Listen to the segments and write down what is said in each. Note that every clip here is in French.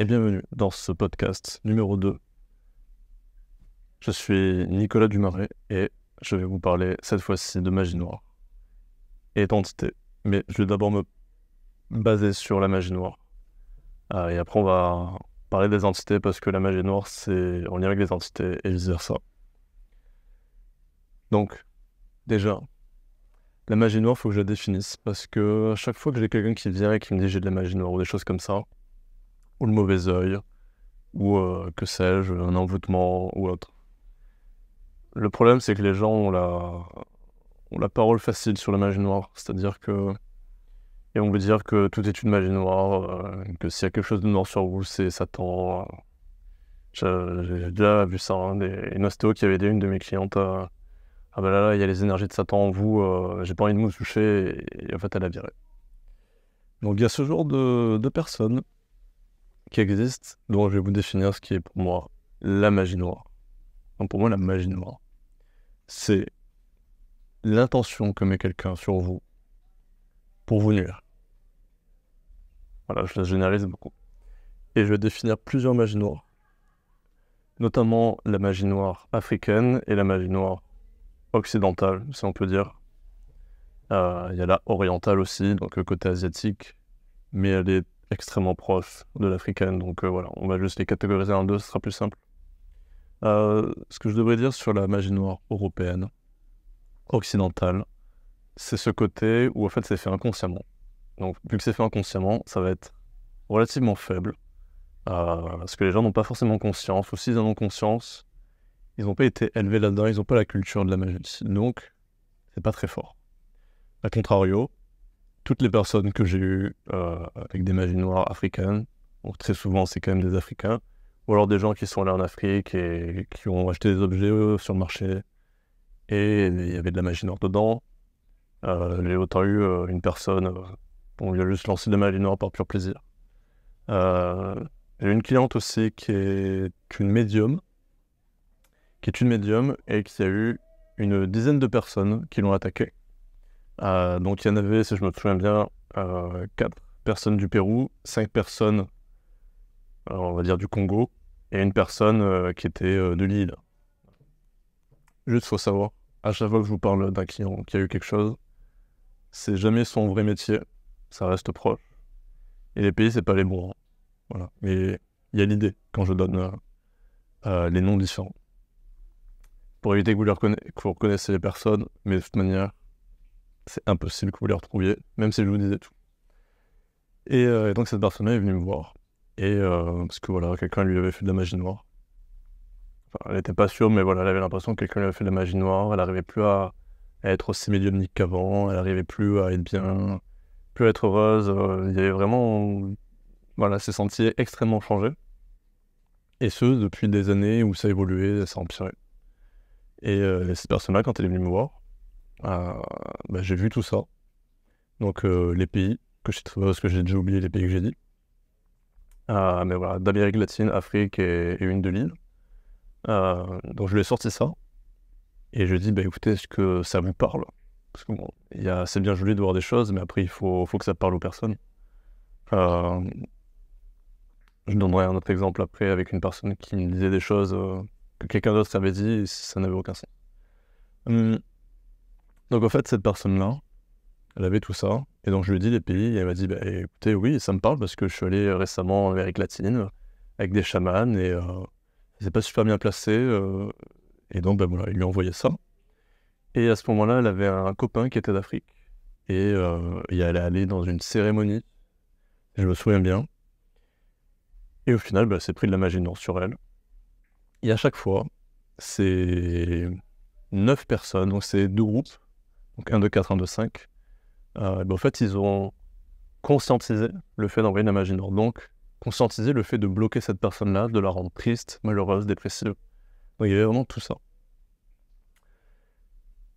et bienvenue dans ce podcast numéro 2. Je suis Nicolas Dumaret et je vais vous parler cette fois-ci de magie noire et d'entité. Mais je vais d'abord me baser sur la magie noire. Ah, et après, on va parler des entités parce que la magie noire, c'est en lien avec les entités et vice-versa. Donc, déjà, la magie noire, il faut que je la définisse parce que à chaque fois que j'ai quelqu'un qui vient et qui me dit j'ai de la magie noire ou des choses comme ça, ou le mauvais œil, ou euh, que sais-je, un envoûtement ou autre. Le problème, c'est que les gens ont la, parole facile sur la magie noire, c'est-à-dire que. Et on veut dire que tout est une magie noire, euh, que s'il y a quelque chose de noir sur vous, c'est Satan. J'ai déjà vu ça, hein, une ostéo qui avait aidé une de mes clientes Ah ben là, là, il y a les énergies de Satan en vous, euh, j'ai pas envie de vous toucher, et, en fait, elle a viré. Donc il y a ce genre de, de personnes qui existe, dont je vais vous définir ce qui est pour moi la magie noire. pour moi, la magie noire, c'est l'intention que met quelqu'un sur vous pour vous nuire. Voilà, je la généralise beaucoup. Et je vais définir plusieurs magies noires, notamment la magie noire africaine et la magie noire occidentale, si on peut dire. Euh, il y a la orientale aussi, donc le côté asiatique, mais elle est extrêmement proche de l'africaine. Donc euh, voilà, on va juste les catégoriser en deux, ce sera plus simple. Euh, ce que je devrais dire sur la magie noire européenne, occidentale, c'est ce côté où en fait c'est fait inconsciemment. Donc vu que c'est fait inconsciemment, ça va être relativement faible. Euh, parce que les gens n'ont pas forcément conscience, ou s'ils en ont conscience, ils n'ont pas été élevés là-dedans, ils n'ont pas la culture de la magie. Donc, c'est pas très fort. A contrario, toutes les personnes que j'ai eues euh, avec des magies noires africaines, donc très souvent c'est quand même des Africains, ou alors des gens qui sont allés en Afrique et qui ont acheté des objets euh, sur le marché et il y avait de la magie noire dedans. Euh, j'ai autant eu euh, une personne on lui a juste lancé de la magie noire par pur plaisir. j'ai une cliente aussi qui est une médium, qui est une médium et qui a eu une dizaine de personnes qui l'ont attaqué, euh, donc il y en avait, si je me souviens bien, 4 euh, personnes du Pérou, 5 personnes, on va dire du Congo, et une personne euh, qui était de l'île. Juste, faut savoir, à chaque fois que je vous parle d'un client qui a eu quelque chose, c'est jamais son vrai métier, ça reste proche. Et les pays, c'est pas les bons. Hein. Voilà. Mais il y a l'idée quand je donne les noms différents. Pour éviter que vous, les les personnes, mais de toute manière, c'est impossible que vous les retrouviez, même si je vous disais tout. Et, euh, donc cette personne-là est venue me voir. Et euh, parce que voilà, quelqu'un lui avait fait de la magie noire. elle n'était pas sûre, mais voilà, elle avait l'impression que quelqu'un lui avait fait de la magie noire. Elle n'arrivait plus à, être aussi médiumnique qu'avant. Elle n'arrivait plus à être bien, plus à être heureuse. Euh, il y avait vraiment, voilà, ses sentiers extrêmement changé Et ce, depuis des années où ça évoluait ça empirait. Et cette personne-là, quand elle est venue me voir, ah, bah, j'ai vu tout ça. Donc euh, les pays que je parce que j'ai déjà oublié les pays que j'ai dit. Ah, mais voilà, d'Amérique latine, Afrique et, une de l'île. Ah, donc je lui ai sorti ça. Et je lui ai dit, bah, écoutez, est-ce que ça vous parle Parce que bon, c'est bien joli de voir des choses, mais après, il faut, faut que ça parle aux personnes. je donnerai un autre exemple après avec une personne qui me disait des choses euh, que quelqu'un d'autre avait dit et ça n'avait aucun sens. Hum, donc en fait, cette personne-là, elle avait tout ça. Et donc je lui ai dit les pays, et elle m'a dit, bah, écoutez, oui, ça me parle parce que je suis allé euh, récemment en Amérique latine avec des chamans et c'est euh, pas super bien placé. Euh. et donc, ben voilà, il lui a envoyé ça. Et à ce moment-là, elle avait un copain qui était d'Afrique et, il allait elle est dans une cérémonie, je me souviens bien. Et au final, bah, c'est pris de la magie noire sur elle. Et à chaque fois, c'est neuf personnes, donc c'est deux groupes donc 1, 2, 4, 1, 2, 5, euh, en fait, ils ont conscientisé le fait d'envoyer la magie noire. Donc, conscientiser le fait de bloquer cette personne-là, de la rendre triste, malheureuse, dépressive. il y avait vraiment tout ça.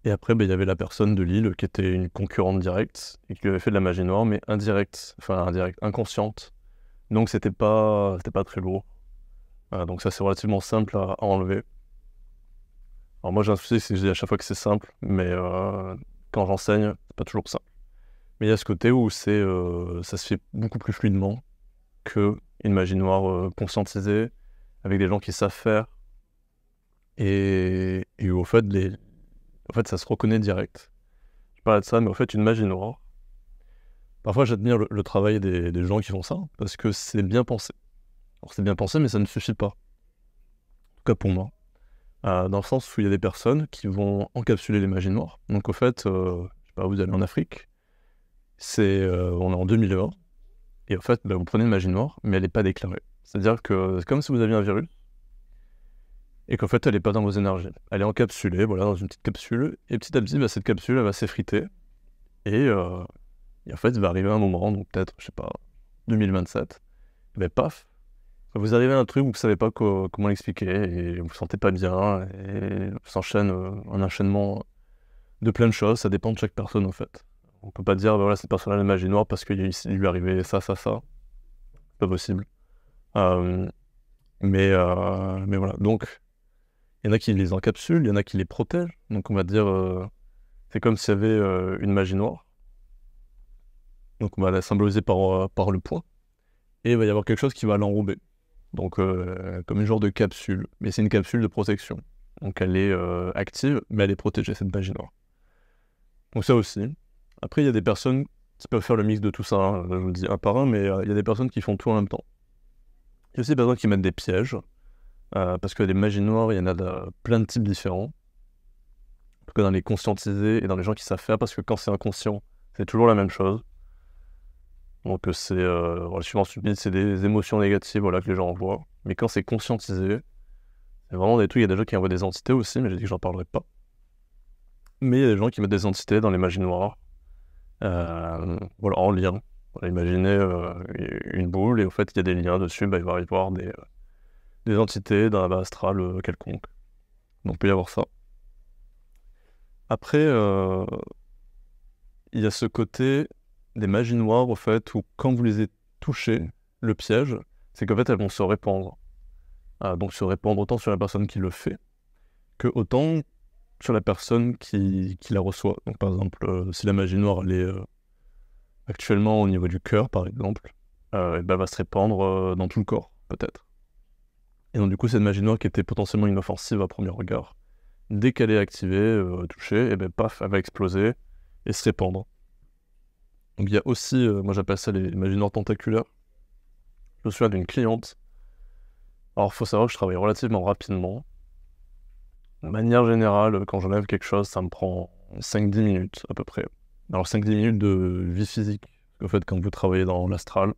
Et après, ben, il y avait la personne de Lille qui était une concurrente directe et qui lui avait fait de la magie noire, mais indirecte, enfin indirecte, inconsciente. Donc, c'était pas, pas très lourd. Euh, donc, ça, c'est relativement simple à enlever. Alors moi, j'ai un souci, c'est que je dis à chaque fois que c'est simple, mais euh, quand j'enseigne, c'est pas toujours simple. Mais il y a ce côté où c'est, euh, ça se fait beaucoup plus fluidement qu'une magie noire euh, conscientisée, avec des gens qui savent faire, et, où au fait, les, en fait, ça se reconnaît direct. Je parlais de ça, mais en fait, une magie noire, parfois j'admire le, travail des, des gens qui font ça, parce que c'est bien pensé. Alors c'est bien pensé, mais ça ne suffit pas. En tout cas pour moi. Euh, dans le sens où il y a des personnes qui vont encapsuler les magies noires. Donc au fait, euh, je sais pas vous allez en Afrique, c'est euh, on est en 2020, et en fait, ben, vous prenez une magie noire, mais elle n'est pas déclarée. C'est-à-dire que c'est comme si vous aviez un virus, et qu'en fait, elle n'est pas dans vos énergies. Elle est encapsulée, voilà, dans une petite capsule, et petit à petit, ben, cette capsule, elle va s'effriter, et, en fait, il va arriver un moment, donc peut-être, je sais pas, 2027, et ben, paf, vous arrivez à un truc, où vous ne savez pas comment l'expliquer et vous ne vous sentez pas bien et s'enchaîne euh, un enchaînement de plein de choses. Ça dépend de chaque personne en fait. On ne peut pas dire, ben voilà, cette personne-là une magie noire parce qu'il lui est arrivé ça, ça, ça. Pas possible. Euh, mais, euh, mais voilà. Donc, il y en a qui les encapsulent, il y en a qui les protègent. Donc, on va dire, c'est comme s'il y avait une magie noire. Donc, on va la symboliser par, par le poids, Et il va y avoir quelque chose qui va l'enrober donc euh, comme une genre de capsule, mais c'est une capsule de protection. Donc elle est euh, active, mais elle est protégée, cette magie noire. Donc ça aussi. Après, il y a des personnes qui peuvent faire le mix de tout ça, hein, je le dis un par un, mais euh, il y a des personnes qui font tout en même temps. Il y a aussi des personnes qui mettent des pièges, parce que des magies noires, il y en a plein de types différents en tout cas dans les conscientisés et dans les gens qui savent faire, parce que quand c'est inconscient, c'est toujours la même chose. Donc euh, c'est euh, le suivant c'est des émotions négatives voilà, que les gens envoient. Mais quand c'est conscientisé, c'est vraiment des trucs. Il y a des gens qui envoient des entités aussi, mais j'ai dit que j'en parlerai pas. Mais il y a des gens qui mettent des entités dans les magies euh, voilà, en lien. Voilà, imaginez une boule et au fait il y a des liens dessus, bah, il va y avoir des, des entités d'un bas astral quelconque. Donc il peut y avoir ça. Après, il y a ce côté des magies noires, au fait, où quand vous les avez touchées, le piège, c'est qu'en fait, elles vont se répandre. donc ah, se répandre autant sur la personne qui le fait que autant sur la personne qui, la reçoit. Donc par exemple, euh, si la magie noire elle est euh, actuellement au niveau du cœur, par exemple, euh, eh ben, elle va se répandre dans tout le corps, peut-être. Et donc du coup, cette magie noire qui était potentiellement inoffensive à premier regard, dès qu'elle est activée, touchée, et eh ben paf, elle va exploser et se répandre. Donc il y a aussi, euh, moi j'appelle ça les tentaculaire. tentaculaires. Je suis souviens d'une cliente. Alors il faut savoir que je travaille relativement rapidement. De manière générale, quand j'enlève quelque chose, ça me prend 5-10 minutes à peu près. Alors 5-10 minutes de vie physique. En fait, quand vous travaillez dans l'astral,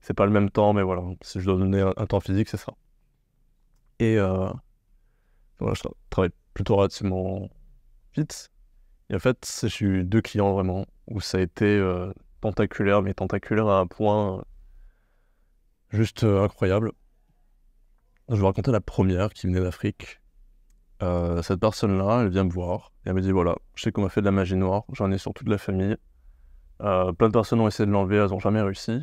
c'est pas le même temps, mais voilà, si je dois donner un temps physique, c'est ça. Et euh, voilà, je travaille plutôt relativement vite. Et en fait, j'ai eu deux clients vraiment où ça a été euh, tentaculaire, mais tentaculaire à un point euh, juste euh, incroyable. Je vais vous raconter la première qui venait d'Afrique. cette personne-là, elle vient me voir et elle me dit voilà, je sais qu'on m'a fait de la magie noire, j'en ai sur toute la famille. plein de personnes ont essayé de l'enlever, elles n'ont jamais réussi.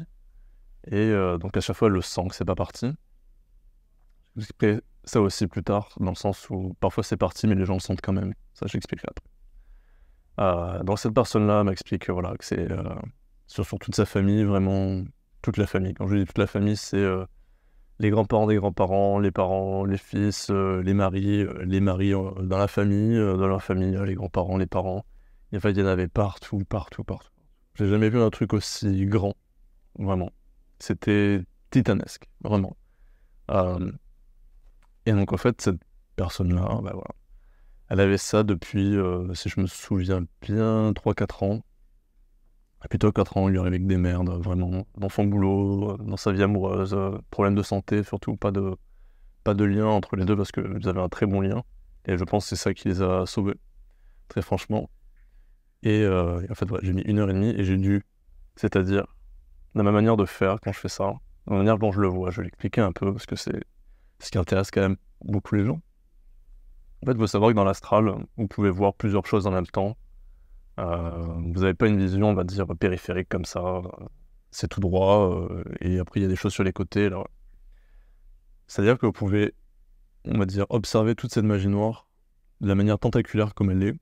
Et donc à chaque fois, elle le sent que c'est pas parti. expliquer ça aussi plus tard, dans le sens où parfois c'est parti, mais les gens le sentent quand même. Ça, j'expliquerai après. Euh, donc cette personne-là m'explique que, voilà, que c'est euh, sur, toute sa famille, vraiment toute la famille. Quand je dis toute la famille, c'est euh, les grands-parents des grands-parents, les parents, les fils, les maris, les maris dans la famille, dans leur famille, les grands-parents, les parents. en fait, il y en avait partout, partout, partout. J'ai jamais vu un truc aussi grand, vraiment. C'était titanesque, vraiment. et donc, en fait, cette personne-là, bah, voilà, elle avait ça depuis, euh, si je me souviens bien, 3-4 ans. plutôt 4 ans, il lui arrivait que des merdes, vraiment. Dans son boulot, euh, dans sa vie amoureuse, euh, problème de santé, surtout pas de, pas de lien entre les deux parce qu'ils avaient un très bon lien. Et je pense que c'est ça qui les a sauvés, très franchement. Et en fait, j'ai mis une heure et demie et j'ai dû, c'est-à-dire, dans ma manière de faire quand je fais ça, dans la manière dont je le vois, je vais l'expliquer un peu parce que c'est ce qui intéresse quand même beaucoup les gens. En fait, il faut savoir que dans l'astral, vous pouvez voir plusieurs choses en même temps. Euh, vous n'avez pas une vision, on va dire, périphérique comme ça. C'est tout droit. Euh, et après, il y a des choses sur les côtés. C'est-à-dire que vous pouvez, on va dire, observer toute cette magie noire de la manière tentaculaire comme elle est.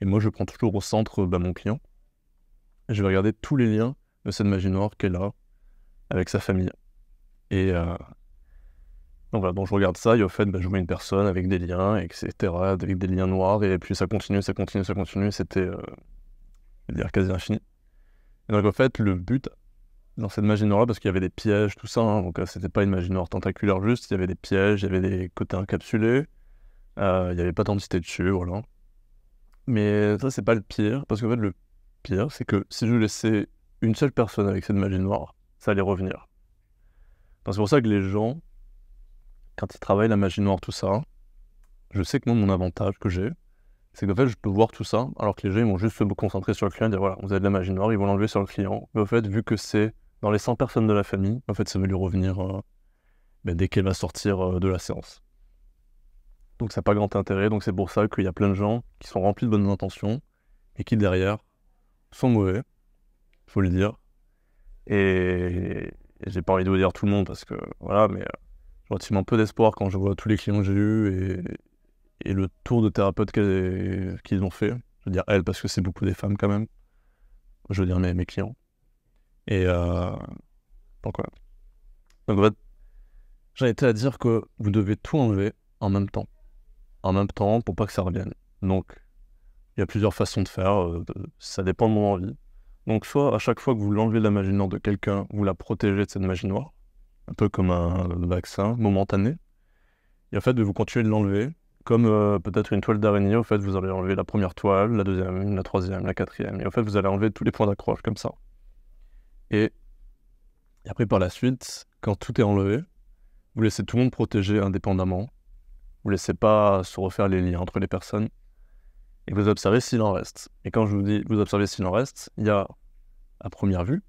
Et moi, je prends toujours au centre bah, mon client. je vais regarder tous les liens de cette magie noire qu'elle a avec sa famille. Et, euh, donc voilà, donc je regarde ça, et au fait, ben je mets une personne avec des liens, etc., avec des liens noirs, et puis ça continue, ça continue, ça continue, c'était euh, dire quasi infini. Et donc en fait, le but dans cette magie noire parce qu'il y avait des pièges, tout ça, hein, donc euh, c'était pas une magie noire tentaculaire juste, il y avait des pièges, il y avait des côtés encapsulés, euh, il y avait pas d'entité dessus, voilà. Mais ça, c'est pas le pire, parce qu'en fait, le pire, c'est que si je laissais une seule personne avec cette magie noire, ça allait revenir. c'est pour ça que les gens, quand ils travaillent la magie noire, tout ça, je sais que moi, mon avantage que j'ai, c'est qu'en fait, je peux voir tout ça, alors que les gens, ils vont juste se concentrer sur le client, et dire voilà, vous avez de la magie noire, ils vont l'enlever sur le client. Mais en fait, vu que c'est dans les 100 personnes de la famille, en fait, ça va lui revenir euh, ben, dès qu'elle va sortir euh, de la séance. Donc, ça n'a pas grand intérêt. Donc, c'est pour ça qu'il y a plein de gens qui sont remplis de bonnes intentions mais qui, derrière, sont mauvais, faut le dire. Et, j'ai pas envie de vous dire tout le monde parce que voilà, mais. Euh, relativement peu d'espoir quand je vois tous les clients que j'ai eus et, le tour de thérapeute qu'ils ont fait. Je veux dire elles parce que c'est beaucoup des femmes quand même. Je veux dire mes, mes clients. Et euh, pourquoi Donc en fait, étais à dire que vous devez tout enlever en même temps. En même temps pour pas que ça revienne. Donc il y a plusieurs façons de faire, euh, ça dépend de mon envie. Donc soit à chaque fois que vous l'enlevez de la magie noire de quelqu'un, vous la protégez de cette magie noire un peu comme un vaccin momentané. Et en fait, vous continuez de l'enlever, comme euh, peut-être une toile d'araignée. en fait, vous allez enlever la première toile, la deuxième, la troisième, la quatrième. Et en fait, vous allez enlever tous les points d'accroche, comme ça. Et, après, par la suite, quand tout est enlevé, vous laissez tout le monde protéger indépendamment. Vous laissez pas se refaire les liens entre les personnes. Et vous observez s'il en reste. Et quand je vous dis vous observez s'il en reste, il y a, à première vue,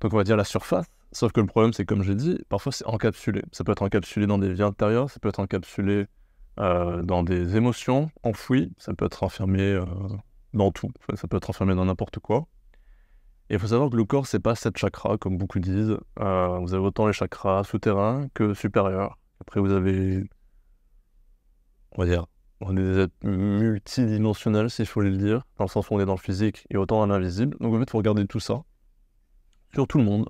donc on va dire la surface Sauf que le problème, c'est comme j'ai dit, parfois c'est encapsulé. Ça peut être encapsulé dans des vies intérieures, ça peut être encapsulé euh, dans des émotions enfouies, ça peut être enfermé euh, dans tout, ça peut être enfermé dans n'importe quoi. Et il faut savoir que le corps, c'est pas sept chakras, comme beaucoup disent. Euh, vous avez autant les chakras souterrains que supérieurs. Après, vous avez, on va dire, on est des êtres multidimensionnels, s'il faut le dire, dans le sens où on est dans le physique et autant dans l'invisible. Donc en fait, il faut regarder tout ça, sur tout le monde,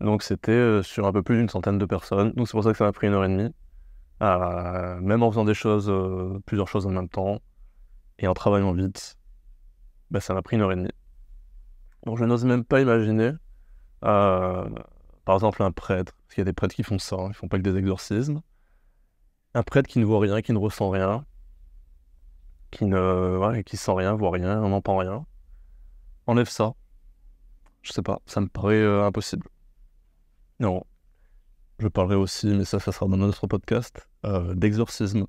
donc c'était euh, sur un peu plus d'une centaine de personnes. Donc c'est pour ça que ça m'a pris une heure et demie. Euh, même en faisant des choses, euh, plusieurs choses en même temps, et en travaillant vite, bah, ça m'a pris une heure et demie. Donc je n'ose même pas imaginer, par exemple, un prêtre, parce qu'il y a des prêtres qui font ça, hein, ils font pas que des exorcismes, un prêtre qui ne voit rien, qui ne ressent rien, qui ne qui sent rien, voit rien, n'entend rien, enlève ça. Je sais pas, ça me paraît impossible. Non. Je parlerai aussi, mais ça, ça sera dans notre podcast, euh, d'exorcisme.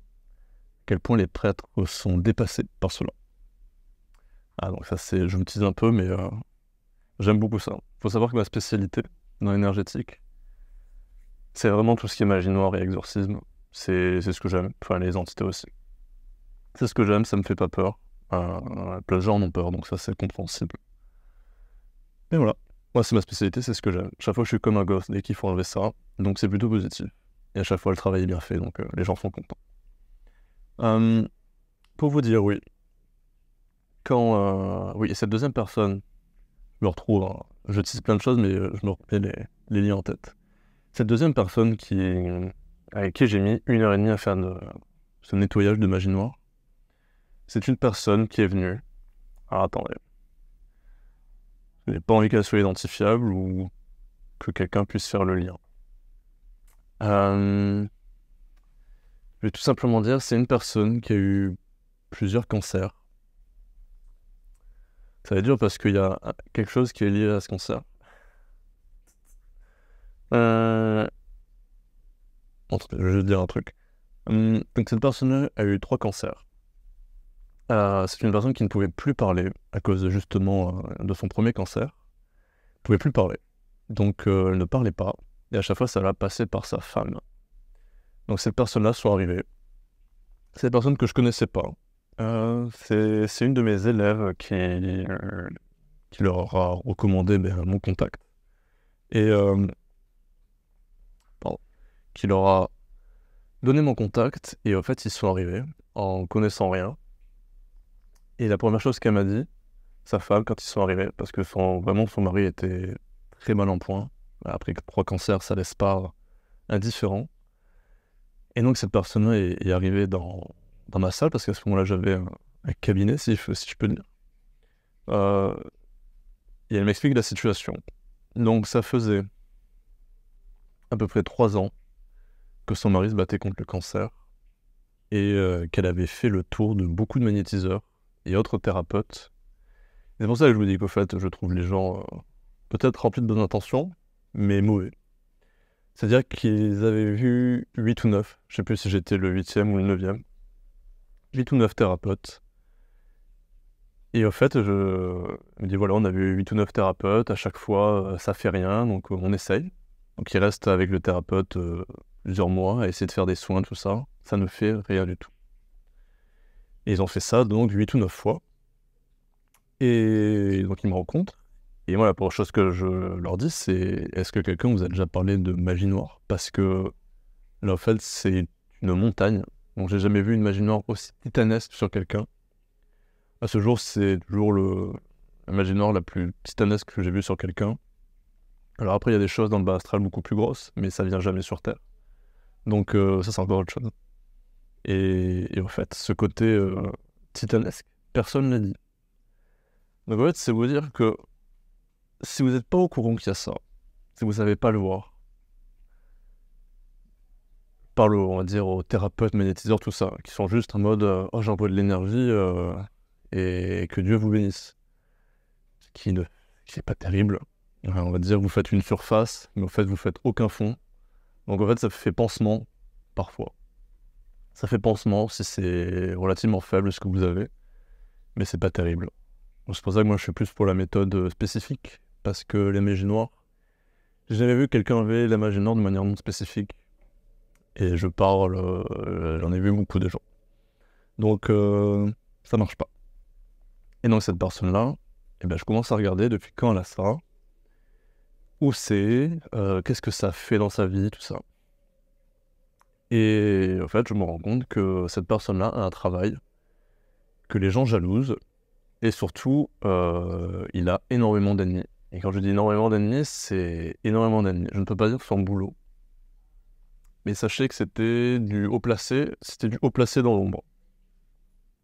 quel point les prêtres sont dépassés par cela. Ah, donc ça, c'est. Je me tease un peu, mais euh, j'aime beaucoup ça. Il faut savoir que ma spécialité dans l'énergétique, c'est vraiment tout ce qui est magie noire et exorcisme. C'est ce que j'aime. Enfin, les entités aussi. C'est ce que j'aime, ça me fait pas peur. Euh, plein de gens en ont peur, donc ça, c'est compréhensible. Mais voilà. Moi, c'est ma spécialité, c'est ce que j'aime. Chaque fois, je suis comme un gosse dès qu'il faut enlever ça. Donc, c'est plutôt positif. Et à chaque fois, le travail est bien fait, donc euh, les gens sont contents. Hum, pour vous dire, oui. Quand. oui, euh, oui, cette deuxième personne, je me retrouve. Hein, je tisse plein de choses, mais euh, je me remets les, liens en tête. Cette deuxième personne qui, avec qui j'ai mis une heure et demie à faire ce nettoyage de magie noire, c'est une personne qui est venue. Ah, attendez n'ai pas envie qu'elle soit identifiable ou que quelqu'un puisse faire le lien. Euh, je vais tout simplement dire, c'est une personne qui a eu plusieurs cancers. Ça va être dur parce qu'il y a quelque chose qui est lié à ce cancer. Euh, je vais dire un truc. Hum, donc cette personne a eu trois cancers. Euh, c'est une personne qui ne pouvait plus parler à cause justement euh, de son premier cancer. Elle pouvait plus parler. Donc euh, elle ne parlait pas. Et à chaque fois, ça l'a passé par sa femme. Donc cette personne-là sont arrivées. C'est personne que je connaissais pas. c'est une de mes élèves qui, qui leur a recommandé mon ben, contact. Et pardon, qui leur a donné mon contact. Et en fait, ils sont arrivés en connaissant rien et la première chose qu'elle m'a dit, sa femme, quand ils sont arrivés, parce que son, vraiment son mari était très mal en point, après trois cancers, ça laisse pas indifférent. Et donc cette personne-là est, arrivée dans, dans, ma salle, parce qu'à ce moment-là j'avais un, cabinet, si, si je peux dire. Euh, et elle m'explique la situation. Donc ça faisait à peu près trois ans que son mari se battait contre le cancer et euh, qu'elle avait fait le tour de beaucoup de magnétiseurs et autres thérapeutes. C'est pour ça que je vous dis qu'au fait, je trouve les gens euh, peut-être remplis de bonnes intentions, mais mauvais. C'est-à-dire qu'ils avaient vu 8 ou 9, je ne sais plus si j'étais le 8e ou le 9e, 8 ou 9 thérapeutes. Et au fait, je me dis voilà, on a vu 8 ou 9 thérapeutes, à chaque fois euh, ça fait rien, donc euh, on essaye. Donc il reste avec le thérapeute plusieurs mois à essayer de faire des soins, tout ça. Ça ne fait rien du tout. Et ils ont fait ça donc 8 ou 9 fois. Et donc ils me rencontrent. Et moi, la première chose que je leur dis, c'est est-ce que quelqu'un vous a déjà parlé de magie noire Parce que là, en fait, c'est une montagne. Donc j'ai jamais vu une magie noire aussi titanesque sur quelqu'un. À ce jour, c'est toujours le, la magie noire la plus titanesque que j'ai vue sur quelqu'un. Alors après, il y a des choses dans le bas astral beaucoup plus grosses, mais ça vient jamais sur Terre. Donc euh, ça, c'est encore autre chose. Et, en fait, ce côté euh, titanesque, personne ne l'a dit. Donc en fait, c'est vous dire que si vous n'êtes pas au courant qu'il y a ça, si vous ne savez pas le voir, parle, on va dire, aux thérapeutes, magnétiseurs, tout ça, qui sont juste en mode euh, oh, j'ai un peu de l'énergie euh, et que Dieu vous bénisse. Ce qui n'est pas terrible. on va dire, vous faites une surface, mais en fait, vous faites aucun fond. Donc, en fait, ça fait pansement parfois ça fait pansement si c'est relativement faible ce que vous avez, mais c'est pas terrible. C'est pour ça que moi je suis plus pour la méthode euh, spécifique, parce que les magie noires, j'ai jamais vu quelqu'un enlever la magie noire de manière non spécifique. Et je parle, euh, j'en ai vu beaucoup de gens. Donc euh, ça marche pas. Et donc cette personne-là, eh ben, je commence à regarder depuis quand elle a ça, où c'est, qu'est-ce que ça fait dans sa vie, tout ça. Et en fait, je me rends compte que cette personne-là a un travail que les gens jalousent. Et surtout, euh, il a énormément d'ennemis. Et quand je dis énormément d'ennemis, c'est énormément d'ennemis. Je ne peux pas dire son boulot. Mais sachez que c'était du haut placé, c'était du haut placé dans l'ombre.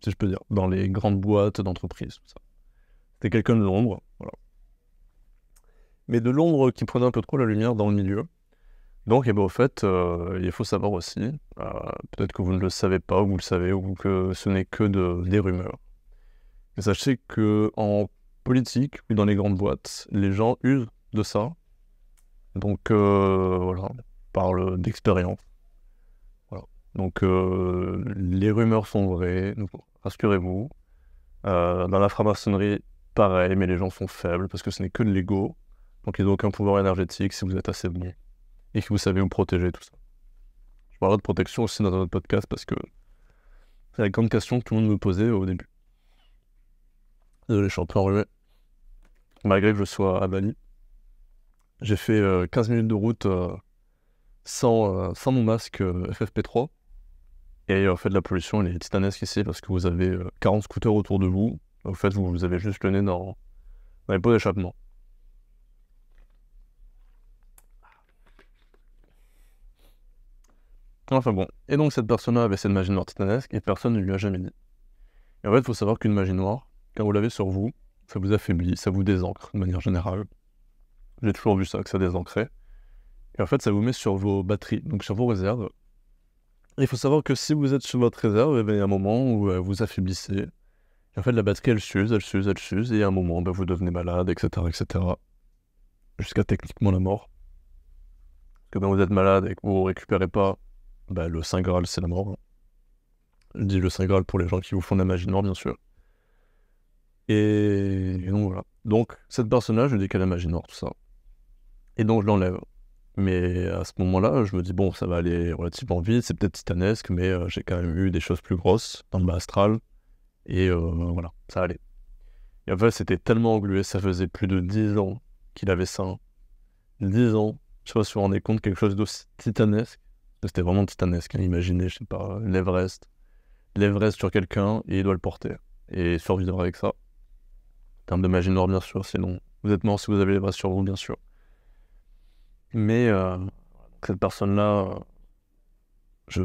Si je peux dire, dans les grandes boîtes d'entreprise. C'était quelqu'un de l'ombre, voilà. Mais de l'ombre qui prenait un peu trop la lumière dans le milieu. Donc, et eh ben, au fait, euh, il faut savoir aussi, euh, peut-être que vous ne le savez pas, ou vous le savez, ou que ce n'est que des rumeurs. Mais sachez que en politique ou dans les grandes boîtes, les gens usent de ça. Donc, euh, voilà, parle d'expérience. Donc, les rumeurs sont vraies, donc rassurez-vous. dans la franc-maçonnerie, pareil, mais les gens sont faibles parce que ce n'est que de l'ego. Donc, ils n'ont aucun pouvoir énergétique si vous êtes assez bon et que vous savez vous protéger, tout ça. Je parlerai de protection aussi dans notre podcast parce que c'est la grande question que tout le monde me posait au début. Désolé, je suis un peu enrhumé. Malgré que je sois à Bali, j'ai fait 15 euh, minutes de route euh, sans, euh, sans, mon masque FFP3. Et en fait, la pollution, elle est titanesque ici parce que vous avez 40 scooters autour de vous. En fait, vous, vous avez juste le nez dans, dans les pots d'échappement. Enfin bon. Et donc cette personne-là avait cette magie noire titanesque et personne ne lui a jamais dit. Et en fait, il faut savoir qu'une magie noire, quand vous l'avez sur vous, ça vous affaiblit, ça vous désancre de manière générale. J'ai toujours vu ça, que ça désancrait. Et en fait, ça vous met sur vos batteries, donc sur vos réserves. Il faut savoir que si vous êtes sur votre réserve, eh ben, il y a un moment où euh, vous affaiblissez. Et en fait, la batterie, elle s'use, elle s'use, elle s'use, et à un moment, bah, vous devenez malade, etc., etc. Jusqu'à techniquement la mort. Parce que ben, vous êtes malade et que vous ne récupérez pas bah, le Saint Graal, c'est la mort. Hein. Je dis le Saint Graal pour les gens qui vous font de la magie noire, bien sûr. Et, donc voilà. Donc, cette personne-là, je dis qu'elle a la magie noire, tout ça. Et donc, je l'enlève. Mais à ce moment-là, je me dis, bon, ça va aller relativement vite, c'est peut-être titanesque, mais euh, j'ai quand même eu des choses plus grosses dans le bas astral. Et euh, voilà, ça allait. Et en fait, c'était tellement englué, ça faisait plus de 10 ans qu'il avait ça. 10 hein. ans, je sais pas si vous vous rendez compte, quelque chose d'aussi titanesque c'était vraiment titanesque. Hein. Imaginez, je sais pas, l'Everest. L'Everest sur quelqu'un et il doit le porter. Et survivre avec ça. En termes de magie bien sûr. Sinon, vous êtes mort si vous avez l'Everest sur vous, bien sûr. Mais euh, cette personne-là, je,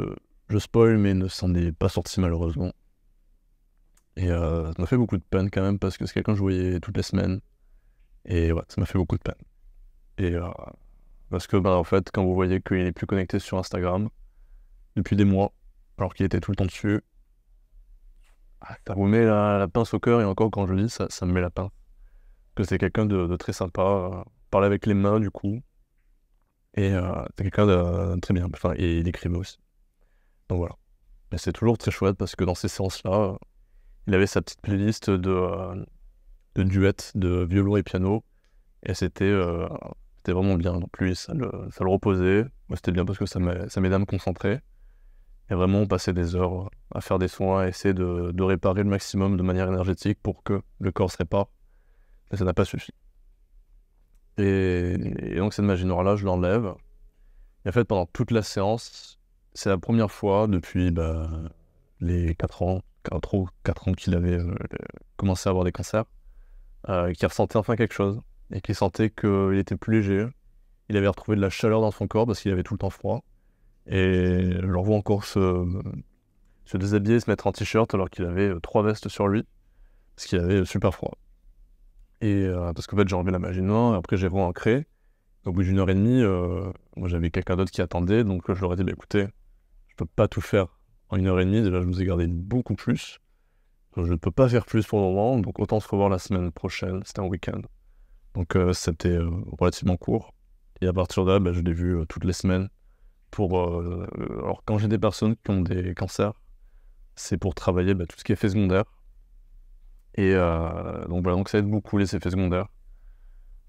je spoil, mais ne s'en est pas sorti malheureusement. Et euh, ça m'a fait beaucoup de peine quand même parce que c'est quelqu'un que je voyais toutes les semaines. Et ouais, ça m'a fait beaucoup de peine. Et euh, parce que, bah, en fait, quand vous voyez qu'il n'est plus connecté sur Instagram depuis des mois, alors qu'il était tout le temps dessus, ah, ça vous met la, pince au cœur. Et encore, quand je lis, ça, me met la pince. Que c'est quelqu'un de, très sympa, parlait euh, parler avec les mains, du coup. Et euh, c'est quelqu'un de, très bien. Enfin, et il écrivait aussi. Donc voilà. Mais c'est toujours très chouette parce que dans ces séances-là, euh, il avait sa petite playlist de, de duets de violon et piano. Et c'était c'était vraiment bien. non plus ça le, reposait. Moi, c'était bien parce que ça m'aidait à me concentrer. Et vraiment, on passait des heures à faire des soins, à essayer de, réparer le maximum de manière énergétique pour que le corps se répare. Mais ça n'a pas suffi. Et, donc cette magie noire-là, je l'enlève. Et en fait, pendant toute la séance, c'est la première fois depuis bah, les 4 ans, 4 ans qu'il avait euh, commencé à avoir des cancers, euh, qu'il ressentait enfin quelque chose et qu'il sentait qu'il était plus léger. Il avait retrouvé de la chaleur dans son corps parce qu'il avait tout le temps froid. Et je le revois encore se, se déshabiller, se mettre en t-shirt alors qu'il avait euh, trois vestes sur lui parce qu'il avait super froid. Et euh, parce qu'en fait, j'ai enlevé la magie et après, j'ai re-ancré Au bout d'une heure et demie, euh, j'avais quelqu'un d'autre qui attendait, donc je leur ai dit bah, écoutez, je peux pas tout faire en une heure et demie. Déjà, je vous ai gardé beaucoup plus. Donc, je ne peux pas faire plus pour le moment, donc autant se revoir la semaine prochaine. C'était un week-end. Donc euh, c'était euh, relativement court. Et à partir de là, bah, je l'ai vu euh, toutes les semaines. Pour, alors quand j'ai des personnes qui ont des cancers, c'est pour travailler bah, tout ce qui est fait secondaire. Et donc voilà, donc ça aide beaucoup les effets secondaires.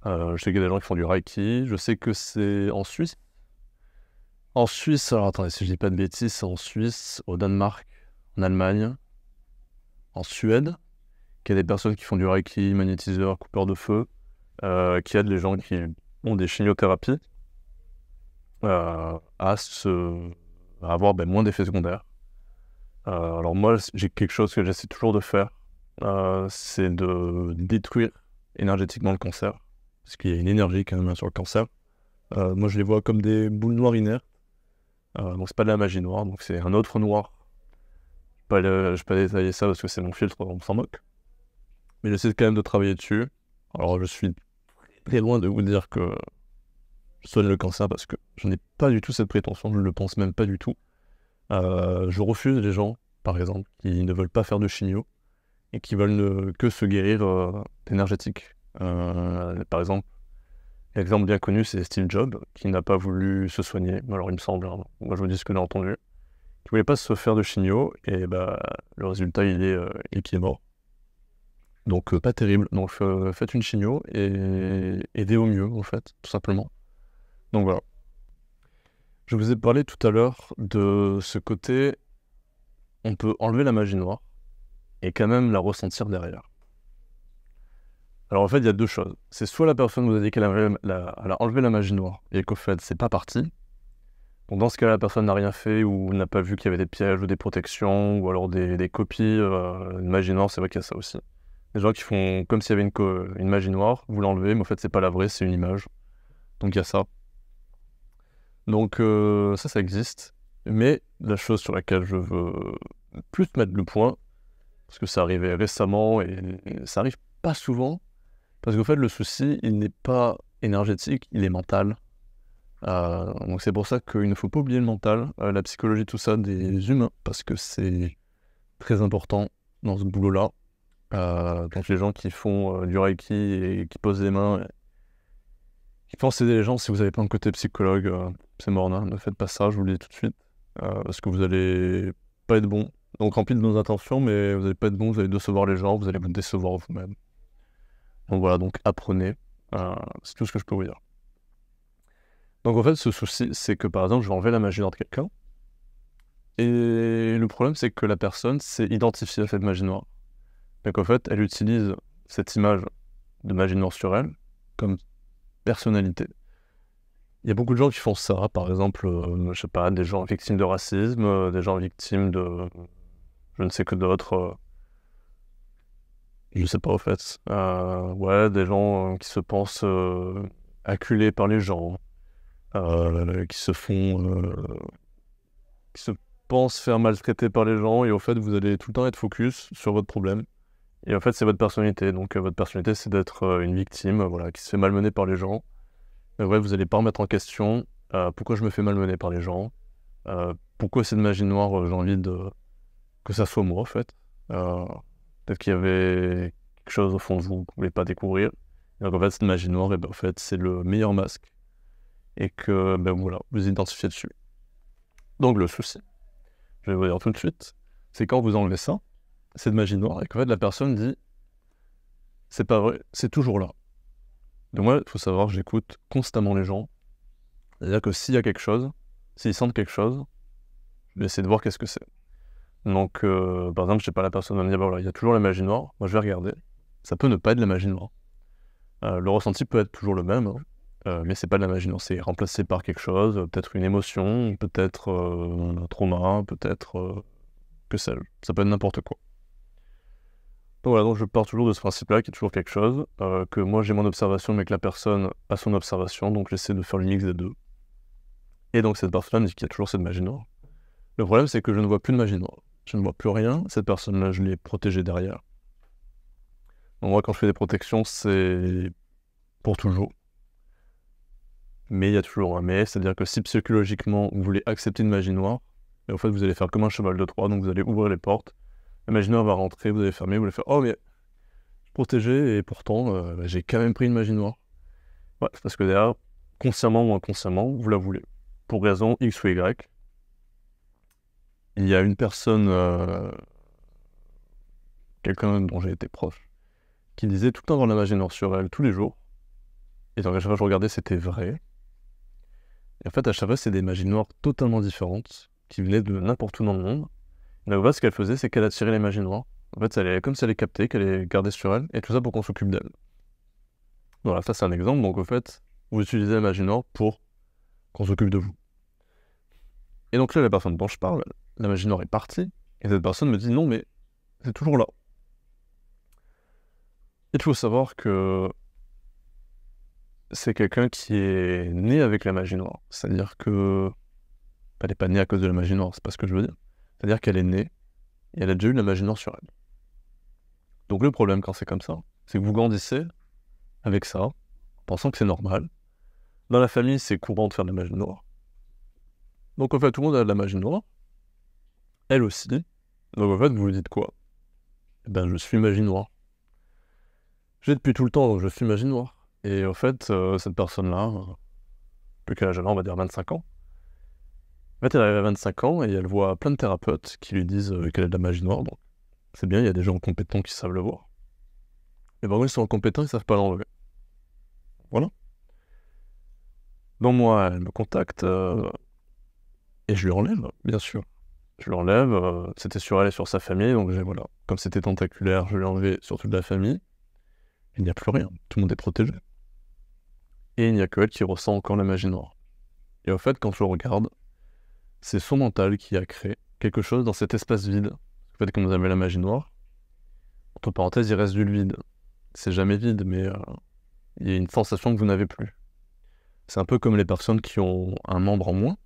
je sais qu'il y a des gens qui font du Reiki. Je sais que c'est en Suisse. En Suisse, alors attendez, si je dis pas de bêtises, c'est en Suisse, au Danemark, en Allemagne, en Suède, qu'il y a des personnes qui font du Reiki, magnétiseur, coupeur de feu. Euh, qui aide les gens qui ont des chimiothérapies euh, à, se, avoir ben, moins d'effets secondaires. Euh, alors moi, j'ai quelque chose que j'essaie toujours de faire, c'est de détruire énergétiquement le cancer, parce qu'il y a une énergie quand même sur le cancer. moi, je les vois comme des boules noires inertes. Euh, donc, c'est pas de la magie noire, donc c'est un autre noir. Je ne vais pas détailler ça parce que c'est mon filtre, on s'en moque. Mais j'essaie quand même de travailler dessus. Alors, je suis très loin de vous dire que je soigne le cancer parce que je n'ai pas du tout cette prétention, je ne le pense même pas du tout. Euh, je refuse les gens, par exemple, qui ne veulent pas faire de chimio et qui veulent que se guérir euh, énergétique. Euh, par exemple, l'exemple bien connu, c'est Steve Jobs, qui n'a pas voulu se soigner, alors il me semble, hein. moi je vous dis ce que j'ai entendu, qui voulait pas se faire de chignot, et bah, le résultat, il est, il euh, il est mort. Donc, euh, pas terrible. Donc, euh, faites une chimio et aidez au mieux, en fait, tout simplement. Donc, voilà. Je vous ai parlé tout à l'heure de ce côté on peut enlever la magie noire et quand même la ressentir derrière. Alors en fait, il y a deux choses. C'est soit la personne vous a dit qu'elle a, enlevé la magie noire et qu'au fait, c'est pas parti. dans ce cas-là, la personne n'a rien fait ou n'a pas vu qu'il y avait des pièges ou des protections ou alors des, copies. Euh, une magie noire, c'est vrai qu'il y a ça aussi. Les gens qui font comme s'il y avait une, magie noire, vous l'enlevez, mais en fait, c'est pas la vraie, c'est une image. Donc il y a ça. Donc euh, ça, ça existe. Mais la chose sur laquelle je veux plus mettre le point, parce que ça arrivait récemment et, ça arrive pas souvent, parce qu'en fait, le souci, il n'est pas énergétique, il est mental. Euh, donc c'est pour ça qu'il ne faut pas oublier le mental, euh, la psychologie, tout ça des humains, parce que c'est très important dans ce boulot-là. Euh, donc les gens qui font euh, du Reiki et qui posent des mains, qui pensent aider les gens, si vous n'avez pas un côté psychologue, euh, c'est mort, hein, ne faites pas ça, je vous le dis tout de suite, parce que vous allez pas être bon. Donc rempli de nos intentions, mais vous n'allez pas être bon, vous allez décevoir les gens, vous allez vous décevoir vous-même. Donc voilà, donc apprenez. c'est tout ce que je peux vous dire. Donc en fait, ce souci, c'est que par exemple, je vais enlever la magie noire de quelqu'un. Et le problème, c'est que la personne s'est identifiée à cette magie noire. Donc au fait, elle utilise cette image de magie noire sur elle comme personnalité. Il y a beaucoup de gens qui font ça, par exemple, euh, je sais pas, des gens victimes de racisme, euh, des gens victimes de je ne sais que d'autres. Euh, je sais pas, au fait. ouais, des gens qui se pensent acculés par les gens, qui se font. qui se pensent faire maltraiter par les gens, et au fait, vous allez tout le temps être focus sur votre problème et en fait, c'est votre personnalité. Donc, euh, votre personnalité, c'est d'être euh, une victime euh, voilà, qui se fait malmener par les gens. Mais ouais, vous n'allez pas remettre en question pourquoi je me fais malmener par les gens, pourquoi c'est de magie noire, j'ai envie de... que ça soit moi, en fait. Peut-être qu'il y avait quelque chose au fond de vous que vous ne voulez pas découvrir. donc, en fait, cette magie noire, et eh ben, en fait, c'est le meilleur masque. Et que, ben voilà, vous identifiez dessus. Donc, le souci, je vais vous dire tout de suite, c'est quand vous enlevez ça, c'est de magie noire et qu'en fait la personne dit c'est pas vrai, c'est toujours là. Donc moi, il faut savoir, que j'écoute constamment les gens. C'est-à-dire que s'il y a quelque chose, s'ils sentent quelque chose, je vais de voir qu'est-ce que c'est. Donc, euh, par exemple, je sais pas, la personne va me dire, bah il y a toujours la magie noire, moi je vais regarder. Ça peut ne pas être de la magie noire. Euh, le ressenti peut être toujours le même, hein. euh, mais c'est pas de la magie noire, c'est remplacé par quelque chose, peut-être une émotion, peut-être un trauma, peut-être que celle, Ça peut être n'importe quoi. Donc voilà, donc je pars toujours de ce principe-là, qui est toujours quelque chose, euh, que moi j'ai mon observation, mais que la personne a son observation, donc j'essaie de faire le mix des deux. Et donc cette personne-là me dit qu'il y a toujours cette magie noire. Le problème, c'est que je ne vois plus de magie noire. Je ne vois plus rien, cette personne-là, je l'ai protégée derrière. moi, quand je fais des protections, c'est pour toujours. Mais il y a toujours un mais, c'est-à-dire que si psychologiquement vous voulez accepter une magie noire, en fait vous allez faire comme un cheval de Troie, donc vous allez ouvrir les portes, magie va rentrer, vous allez fermer, vous allez faire Oh, mais je et pourtant, euh, bah, j'ai quand même pris une magie noire. Ouais, c'est parce que derrière, consciemment ou inconsciemment, vous la voulez. Pour raison X ou Y, il y a une personne, euh, quelqu'un dont j'ai été proche, qui disait tout le temps dans la magie noire sur elle, tous les jours. Et donc à chaque fois que je regardais, c'était vrai. Et en fait, à chaque fois, c'est des magies noires totalement différentes qui venaient de n'importe où dans le monde. La Nova, ce qu'elle faisait, c'est qu'elle attirait les magies En fait, elle comme comme elle est captée, qu'elle est gardée sur elle, et tout ça pour qu'on s'occupe d'elle. Voilà, ça c'est un exemple. Donc, en fait, vous utilisez la magie noire pour qu'on s'occupe de vous. Et donc là, la personne dont je parle, la magie noire est partie, et cette personne me dit non, mais c'est toujours là. Il faut savoir que c'est quelqu'un qui est né avec la magie noire. C'est-à-dire que. Elle n'est pas née à cause de la magie noire, c'est pas ce que je veux dire. C'est-à-dire qu'elle est née et elle a déjà eu de la magie noire sur elle. Donc le problème quand c'est comme ça, c'est que vous grandissez avec ça, en pensant que c'est normal. Dans la famille, c'est courant de faire de la magie noire. Donc en fait, tout le monde a de la magie noire. Elle aussi. Donc en fait, vous vous dites quoi Eh ben, je suis magie noire. J'ai depuis tout le temps, je suis magie noire. Et en fait, euh, cette personne-là, euh, plus qu'à l'âge on va dire 25 ans, en fait, elle arrive à 25 ans et elle voit plein de thérapeutes qui lui disent euh, qu'elle a de la magie noire. c'est bien, il y a des gens compétents qui savent le voir. Mais par contre, ils sont compétents, ils ne savent pas l'enlever. Voilà. Donc, moi, elle me contacte euh, et je lui enlève, bien sûr. Je l'enlève, euh, c'était sur elle et sur sa famille, donc voilà. Comme c'était tentaculaire, je l'ai enlevé sur toute la famille. Il n'y a plus rien, tout le monde est protégé. Et il n'y a que elle qui ressent encore la magie noire. Et au fait, quand je regarde, c'est son mental qui a créé quelque chose dans cet espace vide. En fait, comme vous avez la magie noire, entre parenthèses, il reste du vide. C'est jamais vide, mais euh, il y a une sensation que vous n'avez plus. C'est un peu comme les personnes qui ont un membre en moins,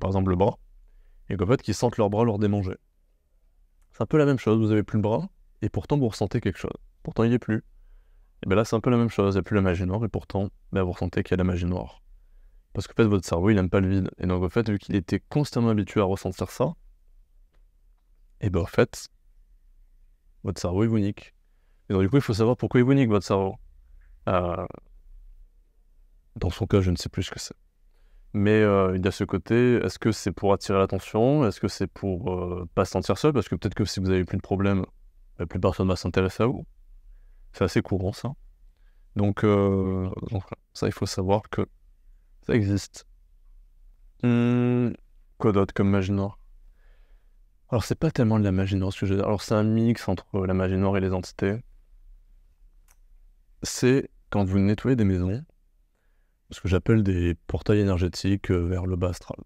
par exemple le bras, et qu'en fait, qui sentent leur bras leur démanger. C'est un peu la même chose, vous avez plus le bras, et pourtant vous ressentez quelque chose. Pourtant, il n'y est plus. Et bien là, c'est un peu la même chose, il n'y a plus la magie noire, et pourtant, ben, vous ressentez qu'il y a la magie noire. Parce qu'en fait, votre cerveau, il n'aime pas le vide. Et donc, en fait, vu qu'il était constamment habitué à ressentir ça, et eh ben en fait, votre cerveau, il vous nique. Et donc, du coup, il faut savoir pourquoi il vous nique, votre cerveau. Euh, dans son cas, je ne sais plus ce que c'est. Mais euh, il y a ce côté, est-ce que c'est pour attirer l'attention Est-ce que c'est pour ne euh, pas se sentir seul Parce que peut-être que si vous avez plus de problèmes, plus personne va s'intéresser à vous. C'est assez courant ça. Donc, euh, donc, ça, il faut savoir que ça existe. Hmm, quoi d'autre comme magie noire Alors, c'est pas tellement de la magie noire ce que je Alors, c'est un mix entre la magie noire et les entités. C'est quand vous nettoyez des maisons, ce que j'appelle des portails énergétiques euh, vers le bas astral,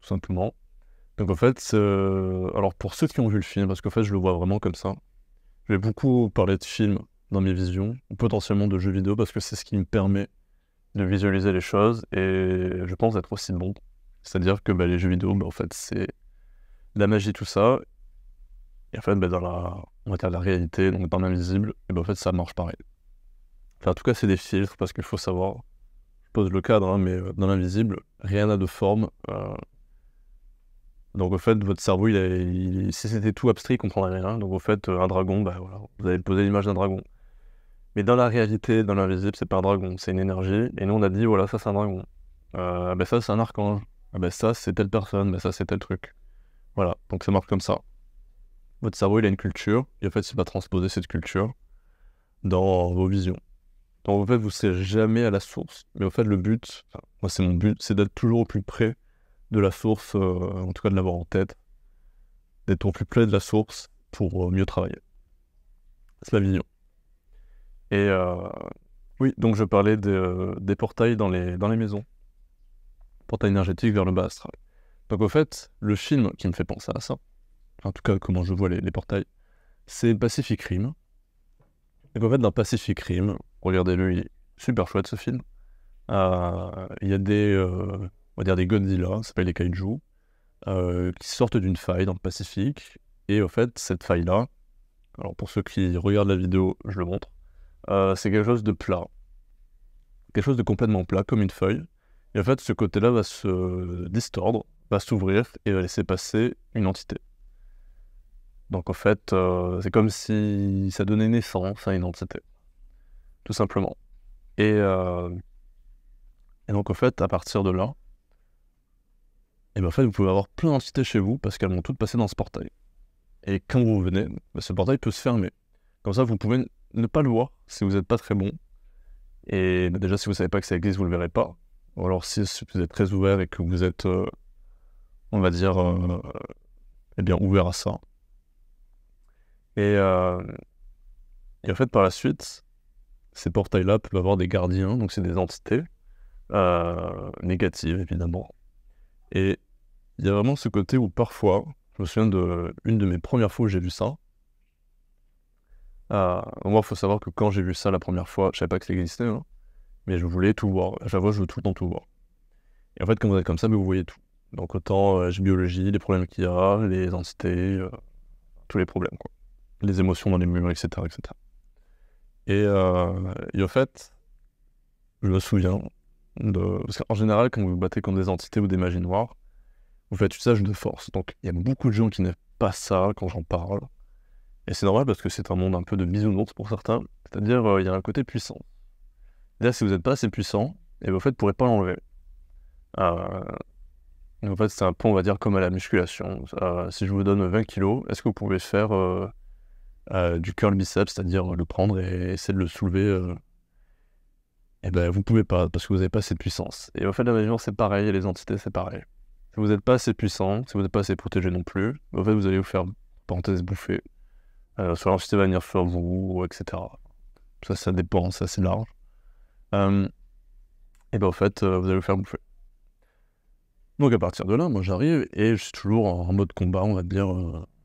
tout simplement. Donc en fait, euh, alors pour ceux qui ont vu le film, parce qu'en fait je le vois vraiment comme ça, J'ai beaucoup parlé de films dans mes visions, ou potentiellement de jeux vidéo, parce que c'est ce qui me permet de visualiser les choses et je pense être aussi bon. C'est-à-dire que bah, les jeux vidéo, bah, en fait, c'est la magie, tout ça. Et en fait, bah, dans la, on va dire la réalité, donc dans l'invisible, et bah, en fait, ça marche pareil. en tout cas, c'est des filtres parce qu'il faut savoir, je pose le cadre, hein, mais euh, dans l'invisible, rien n'a de forme. Euh. Donc, au fait, votre cerveau, il si c'était tout abstrait, il comprendrait rien. Donc, en fait, euh, un dragon, vous allez poser l'image d'un dragon. Mais dans la réalité, dans l'invisible, c'est pas un dragon, c'est une énergie. Et nous, on a dit, voilà, ça c'est un dragon. Euh, ah ben ça c'est un archange. Ah ben ça c'est telle personne, ben ça c'est tel truc. Voilà, donc ça marche comme ça. Votre cerveau, il a une culture, et en fait, il va transposer cette culture dans vos visions. Donc en fait, vous serez jamais à la source. Mais en fait, le but, moi c'est mon but, c'est d'être toujours au plus près de la source, euh, en tout cas de l'avoir en tête, d'être au plus près de la source pour euh, mieux travailler. C'est ma vision. Et euh, oui, donc je parlais euh, des portails dans les, maisons, portail énergétique vers le bas astral. Donc au fait, le film qui me fait penser à ça, en tout cas comment je vois les, portails, c'est Pacific Rim. Et en fait, dans Pacific Rim, regardez-le, il est super chouette ce film. Euh, il y a des, on va dire des Godzilla, ça s'appelle les Kaiju, qui sortent d'une faille dans le Pacifique. Et au fait, cette faille-là, alors pour ceux qui regardent la vidéo, je le montre, euh, c'est quelque chose de plat, quelque chose de complètement plat, comme une feuille. Et en fait, ce côté-là va se distordre, va s'ouvrir et va laisser passer une entité. Donc en fait, euh, c'est comme si ça donnait naissance à une entité, tout simplement. Et, euh, et donc en fait, à partir de là, et eh ben, fait, vous pouvez avoir plein d'entités chez vous parce qu'elles vont toutes passer dans ce portail. Et quand vous venez, ben, ce portail peut se fermer. Comme ça, vous pouvez ne pas le voir si vous n'êtes pas très bon. Et déjà, si vous savez pas que ça existe, vous le verrez pas. Ou alors, si, vous êtes très ouvert et que vous êtes, euh, on va dire, euh, eh bien, ouvert à ça. Et, euh, et en fait, par la suite, ces portails-là peuvent avoir des gardiens, donc c'est des entités négatives, évidemment. Et il y a vraiment ce côté où parfois, je me souviens de de mes premières fois où j'ai vu ça, euh, moi, il faut savoir que quand j'ai vu ça la première fois, je savais pas que ça existait, hein. mais je voulais tout voir. j'avoue je veux tout le temps tout voir. Et en fait, quand vous êtes comme ça, ben, vous voyez tout. Donc autant euh, biologie, les problèmes qu'il y a, les entités, euh, tous les problèmes, quoi. Les émotions dans les murs, etc. etc. Et, euh, au fait, je me souviens de... Parce qu'en général, quand vous vous battez contre des entités ou des magies noires, vous faites usage de force. Donc il y a beaucoup de gens qui n'aiment pas ça quand j'en parle. Et c'est normal parce que c'est un monde un peu de bisounours pour certains. C'est-à-dire, euh, il y a un côté puissant. Là, si vous n'êtes pas assez puissant, et eh ben, fait, vous ne pourrez pas l'enlever. Euh, en fait, c'est un pont, on va dire, comme à la musculation. Euh, si je vous donne 20 kilos, est-ce que vous pouvez faire du curl biceps, c'est-à-dire le prendre et essayer de le soulever Eh bien, vous ne pouvez pas parce que vous n'avez pas assez de puissance. Et en fait, la région, c'est pareil, les entités, c'est pareil. Si vous n'êtes pas assez puissant, si vous n'êtes pas assez protégé non plus, en fait, vous allez vous faire, parenthèse, bouffer. Soit euh, l'entité va venir faire vous, etc. Ça, ça dépend, c'est assez large. Euh, et bien en fait, euh, vous allez vous faire bouffer. Donc à partir de là, moi j'arrive et je suis toujours en mode combat, on va dire,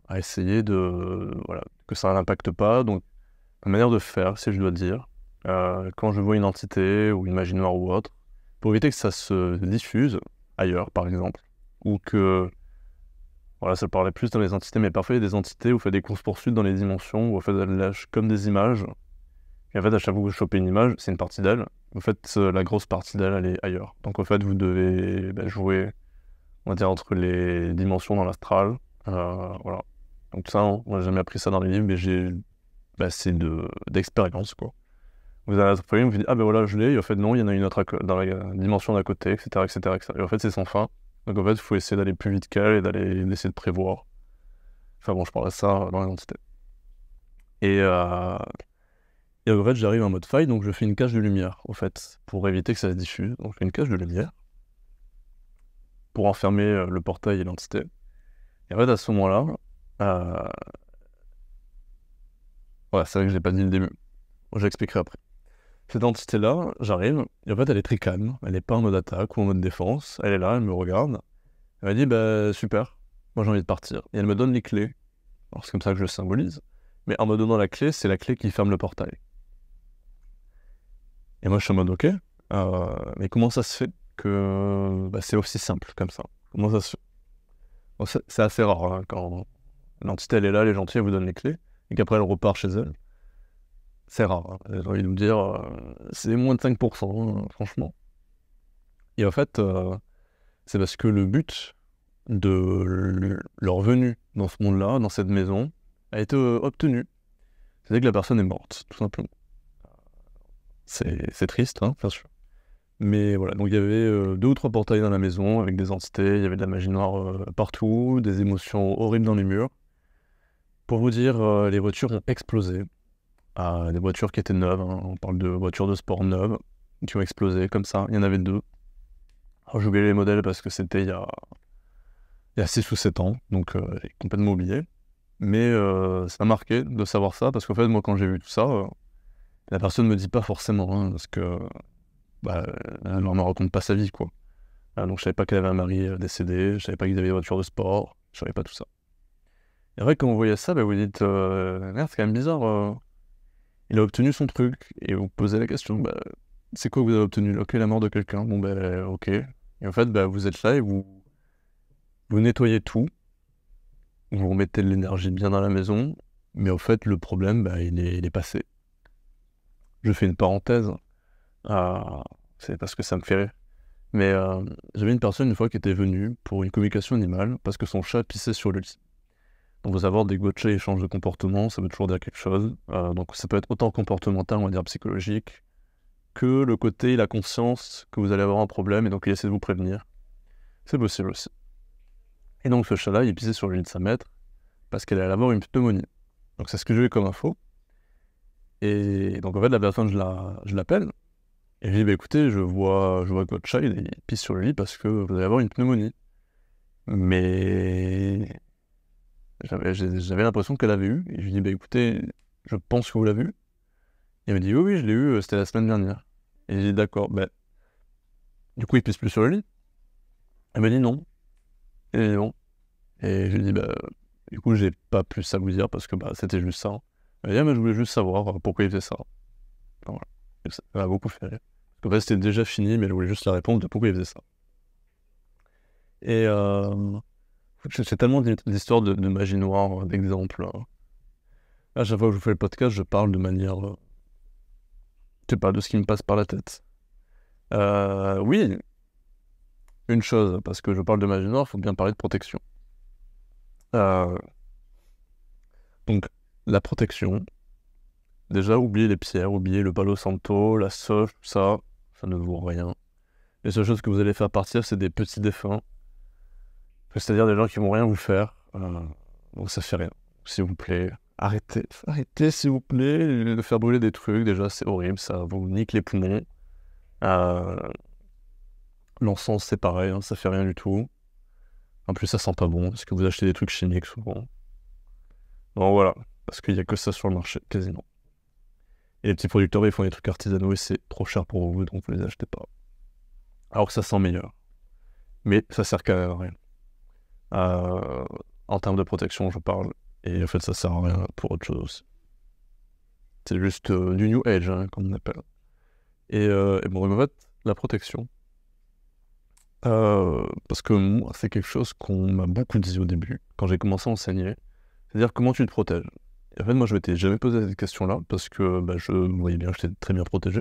à essayer de voilà, que ça n'impacte pas. Donc ma manière de faire, si je dois dire, quand je vois une entité ou une magie noire ou autre, pour éviter que ça se diffuse ailleurs, par exemple, ou que voilà, ça parlait plus dans les entités, mais parfois il y a des entités où on fait des courses-poursuites dans les dimensions, où vous fait de comme des images. Et en fait, à chaque fois que vous chopez une image, c'est une partie d'elle. En fait, euh, la grosse partie d'elle, elle est ailleurs. Donc en fait, vous devez bah, jouer, on va dire, entre les dimensions dans l'astral. Euh, voilà. Donc ça, on n'a jamais appris ça dans les livres, mais j'ai bah, c'est d'expérience, quoi. Vous allez problème, vous dites, ah ben voilà, je l'ai, et en fait, non, il y en a une autre dans la dimension d'à côté, etc., etc., etc. Et en fait, c'est sans fin. Donc en fait, il faut essayer d'aller plus vite qu'elle et d'aller d'essayer de prévoir. Enfin bon, je parlerai de ça dans l'identité. Euh, et, en fait, j'arrive en mode faille, donc je fais une cache de lumière, en fait, pour éviter que ça se diffuse. Donc je fais une cache de lumière pour enfermer euh, le portail et l'entité. Et en fait, à ce moment-là, euh... c'est vrai que je n'ai pas dit le début. J'expliquerai après. Cette entité-là, j'arrive, et en fait, elle est très calme. Elle n'est pas en mode attaque ou en mode défense. Elle est là, elle me regarde. Elle m'a dit, bah, super, moi j'ai envie de partir. Et elle me donne les clés. Alors, c'est comme ça que je le symbolise. Mais en me donnant la clé, c'est la clé qui ferme le portail. Et moi, je suis en mode, ok, euh, mais comment ça se fait que bah, c'est aussi simple comme ça Comment ça se C'est assez rare hein, quand l'entité, elle est là, les gentils elle vous donne les clés, et qu'après, elle repart chez elle c'est rare. Hein. J'ai envie de vous dire, c'est moins de 5%, hein, franchement. Et en fait, euh, c'est parce que le but de leur venue dans ce monde-là, dans cette maison, a été euh, obtenu. C'est-à-dire que la personne est morte, tout simplement. C'est triste, hein, bien sûr. Mais voilà, donc il y avait euh, deux ou trois portails dans la maison avec des entités, il y avait de la magie noire partout, des émotions horribles dans les murs. Pour vous dire, les voitures ont explosé des voitures qui étaient neuves. Hein. On parle de voitures de sport neuves qui ont explosé comme ça. Il y en avait deux. j'ai oublié les modèles parce que c'était il y a, 6 ou 7 ans, donc euh, complètement oublié. Mais euh, ça m'a marqué de savoir ça parce qu'en fait, moi, quand j'ai vu tout ça, euh, la personne ne me dit pas forcément parce que bah, elle ne me raconte pas sa vie, quoi. Ah, donc je savais pas qu'elle avait un mari décédé, je ne savais pas qu'ils avait des voitures de sport, je ne savais pas tout ça. Et vrai, quand vous voyez ça, vous bah, vous dites, merde, c'est quand même bizarre il a obtenu son truc. Et vous posez la question, bah, c'est quoi que vous avez obtenu Ok, la mort de quelqu'un. Bon, ben, ok. Et en fait, bah, vous êtes là et vous, vous nettoyez tout. Vous remettez de l'énergie bien dans la maison. Mais en fait, le problème, bah, il, est, passé. Je fais une parenthèse. Ah, c'est parce que ça me fait rire. Mais euh, j'avais une personne une fois qui était venue pour une communication animale parce que son chat pissait sur le lit. Donc, vous avoir, des que et changes échange de comportement, ça veut toujours dire quelque chose. Euh, donc, ça peut être autant comportemental, on va dire psychologique, que le côté, la conscience que vous allez avoir un problème et donc il essaie de vous prévenir. C'est possible aussi. Et donc, ce chat-là, il est pissé sur le lit de sa maître parce qu'elle allait avoir une pneumonie. Donc, c'est ce que j'ai eu comme info. Et donc, en fait, la personne, je l'appelle. et je lui dis, bah, écoutez, je vois, je vois que votre chat, il pisse sur le lit parce que vous allez avoir une pneumonie. Mais j'avais l'impression qu'elle avait eu. Et je lui dis, bah écoutez, je pense que vous l'avez vu Et elle me dit, oui, oui, je l'ai eu, euh, c'était la semaine dernière. Et j'ai dit, d'accord, bah, du coup, il pisse plus sur le lit. Elle me dit non. Et non. Et je lui dis, bah, du coup, j'ai pas plus à vous dire parce que bah, c'était juste ça. Elle me dit, ah, mais je voulais juste savoir euh, pourquoi il faisait ça. Voilà. ça m'a beaucoup fait rire. Parce c'était déjà fini, mais je voulais juste la réponse de pourquoi il faisait ça. Et, euh, c'est tellement d'histoires de, de, magie noire, euh, d'exemple. Hein. À chaque fois que je fais le podcast, je parle de manière. Euh, je sais pas, de ce qui me passe par la tête. Euh, oui, une chose, parce que je parle de magie noire, il faut bien parler de protection. donc, la protection. Déjà, oubliez les pierres, oubliez le palo santo, la soche, ça, ça ne vaut rien. Les seules choses que vous allez faire partir, c'est des petits défunts c'est-à-dire des gens qui vont rien vous faire. Euh, donc ça fait rien. S'il vous plaît, arrêtez, arrêtez s'il vous plaît de faire brûler des trucs. Déjà, c'est horrible, ça vous nique les poumons. Euh, L'encens, c'est pareil, hein, ça fait rien du tout. En plus, ça sent pas bon parce que vous achetez des trucs chimiques souvent. Bon voilà, parce qu'il y a que ça sur le marché, quasiment. Et les petits producteurs, ils font des trucs artisanaux et c'est trop cher pour vous, donc vous les achetez pas. Alors que ça sent meilleur. Mais ça sert quand même à rien. Euh, en termes de protection, je parle. Et en fait, ça sert à rien pour autre chose aussi. C'est juste euh, du New Age, hein, comme on appelle. Euh, et, bon, en fait, la protection. parce que moi, c'est quelque chose qu'on m'a beaucoup dit au début, quand j'ai commencé à enseigner. C'est-à-dire, comment tu te protèges et En fait, moi, je m'étais jamais posé cette question-là, parce que bah, je me voyais bien, j'étais très bien protégé.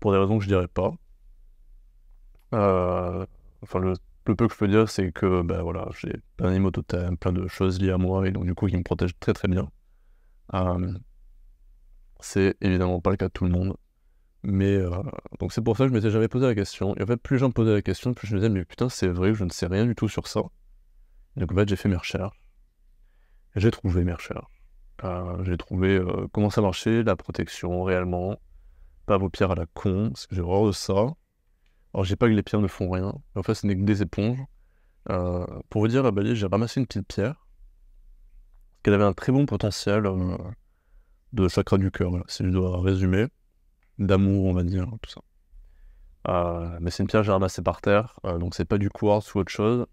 Pour des raisons que je dirais pas. enfin, le le peu que je peux dire, c'est que bah, voilà, j'ai plein d'animaux totems, plein de choses liées à moi, et donc du coup, qui me protègent très très bien. c'est évidemment pas le cas de tout le monde. Mais euh, donc c'est pour ça que je m'étais jamais posé la question. Et en fait, plus j'en posais la question, plus je me disais, mais putain, c'est vrai je ne sais rien du tout sur ça. donc en fait, j'ai fait mes recherches. J'ai trouvé mes recherches. j'ai trouvé euh, comment ça marchait, la protection réellement. Pas vos pierres à la con, parce que j'ai horreur de ça. Alors, j'ai pas que les pierres ne font rien. En fait, ce n'est que des éponges. Euh, pour vous dire, à j'ai ramassé une petite pierre. qui avait un très bon potentiel euh, de chakra du cœur, voilà, si je dois résumer. D'amour, on va dire, tout ça. Euh, mais c'est une pierre que j'ai ramassée par terre, donc c'est pas du quartz ou autre chose.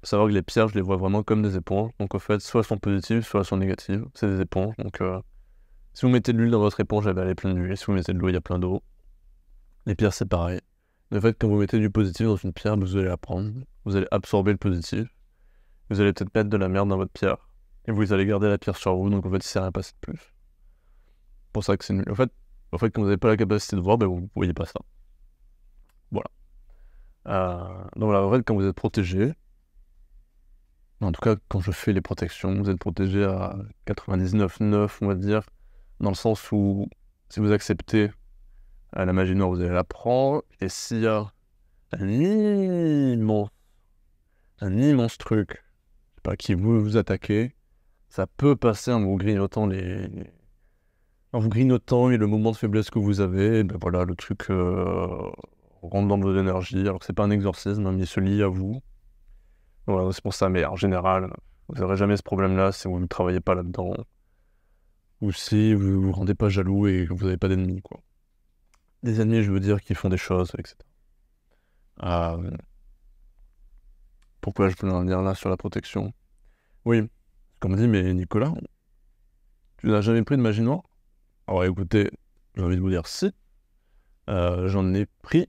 Faut savoir que les pierres, je les vois vraiment comme des éponges. Donc, en fait, soit elles sont positives, soit elles sont négatives. C'est des éponges. Donc, si vous mettez de l'huile dans votre éponge, elle va aller pleine d'huile. Si vous mettez de l'eau, il y a plein d'eau. Les pierres, c'est pareil. Le fait que quand vous mettez du positif dans une pierre, vous allez la prendre, vous allez absorber le positif, vous allez peut-être mettre de la merde dans votre pierre, et vous allez garder la pierre sur vous, donc en fait, ça ne à rien passer de plus. pour ça que c'est nul. En fait, en fait, quand vous n'avez pas la capacité de voir, ben, vous ne voyez pas ça. Voilà. Euh, donc voilà, en fait, quand vous êtes protégé, en tout cas, quand je fais les protections, vous êtes protégé à 99,9, on va dire, dans le sens où si vous acceptez à ah, la magie noire, vous allez la prendre. Et s'il y a un immense, un immense truc pas, qui vous, vous attaquez, ça peut passer en vous grignotant les. En vous grignotant et le moment de faiblesse que vous avez, ben voilà, le truc euh, rentre dans vos énergies. Alors que c'est pas un exorcisme, hein, mais il se lie à vous. Voilà, c'est pour ça, mais en général, vous n'aurez jamais ce problème-là si vous ne travaillez pas là-dedans. Ou si vous ne vous rendez pas jaloux et que vous n'avez pas d'ennemis, quoi des ennemis, je veux dire, qui font des choses, etc. Euh, pourquoi je peux en venir là sur la protection Oui, comme dit, mais Nicolas, tu n'as jamais pris de magie noire Alors écoutez, j'ai envie de vous dire si. Euh, j'en ai pris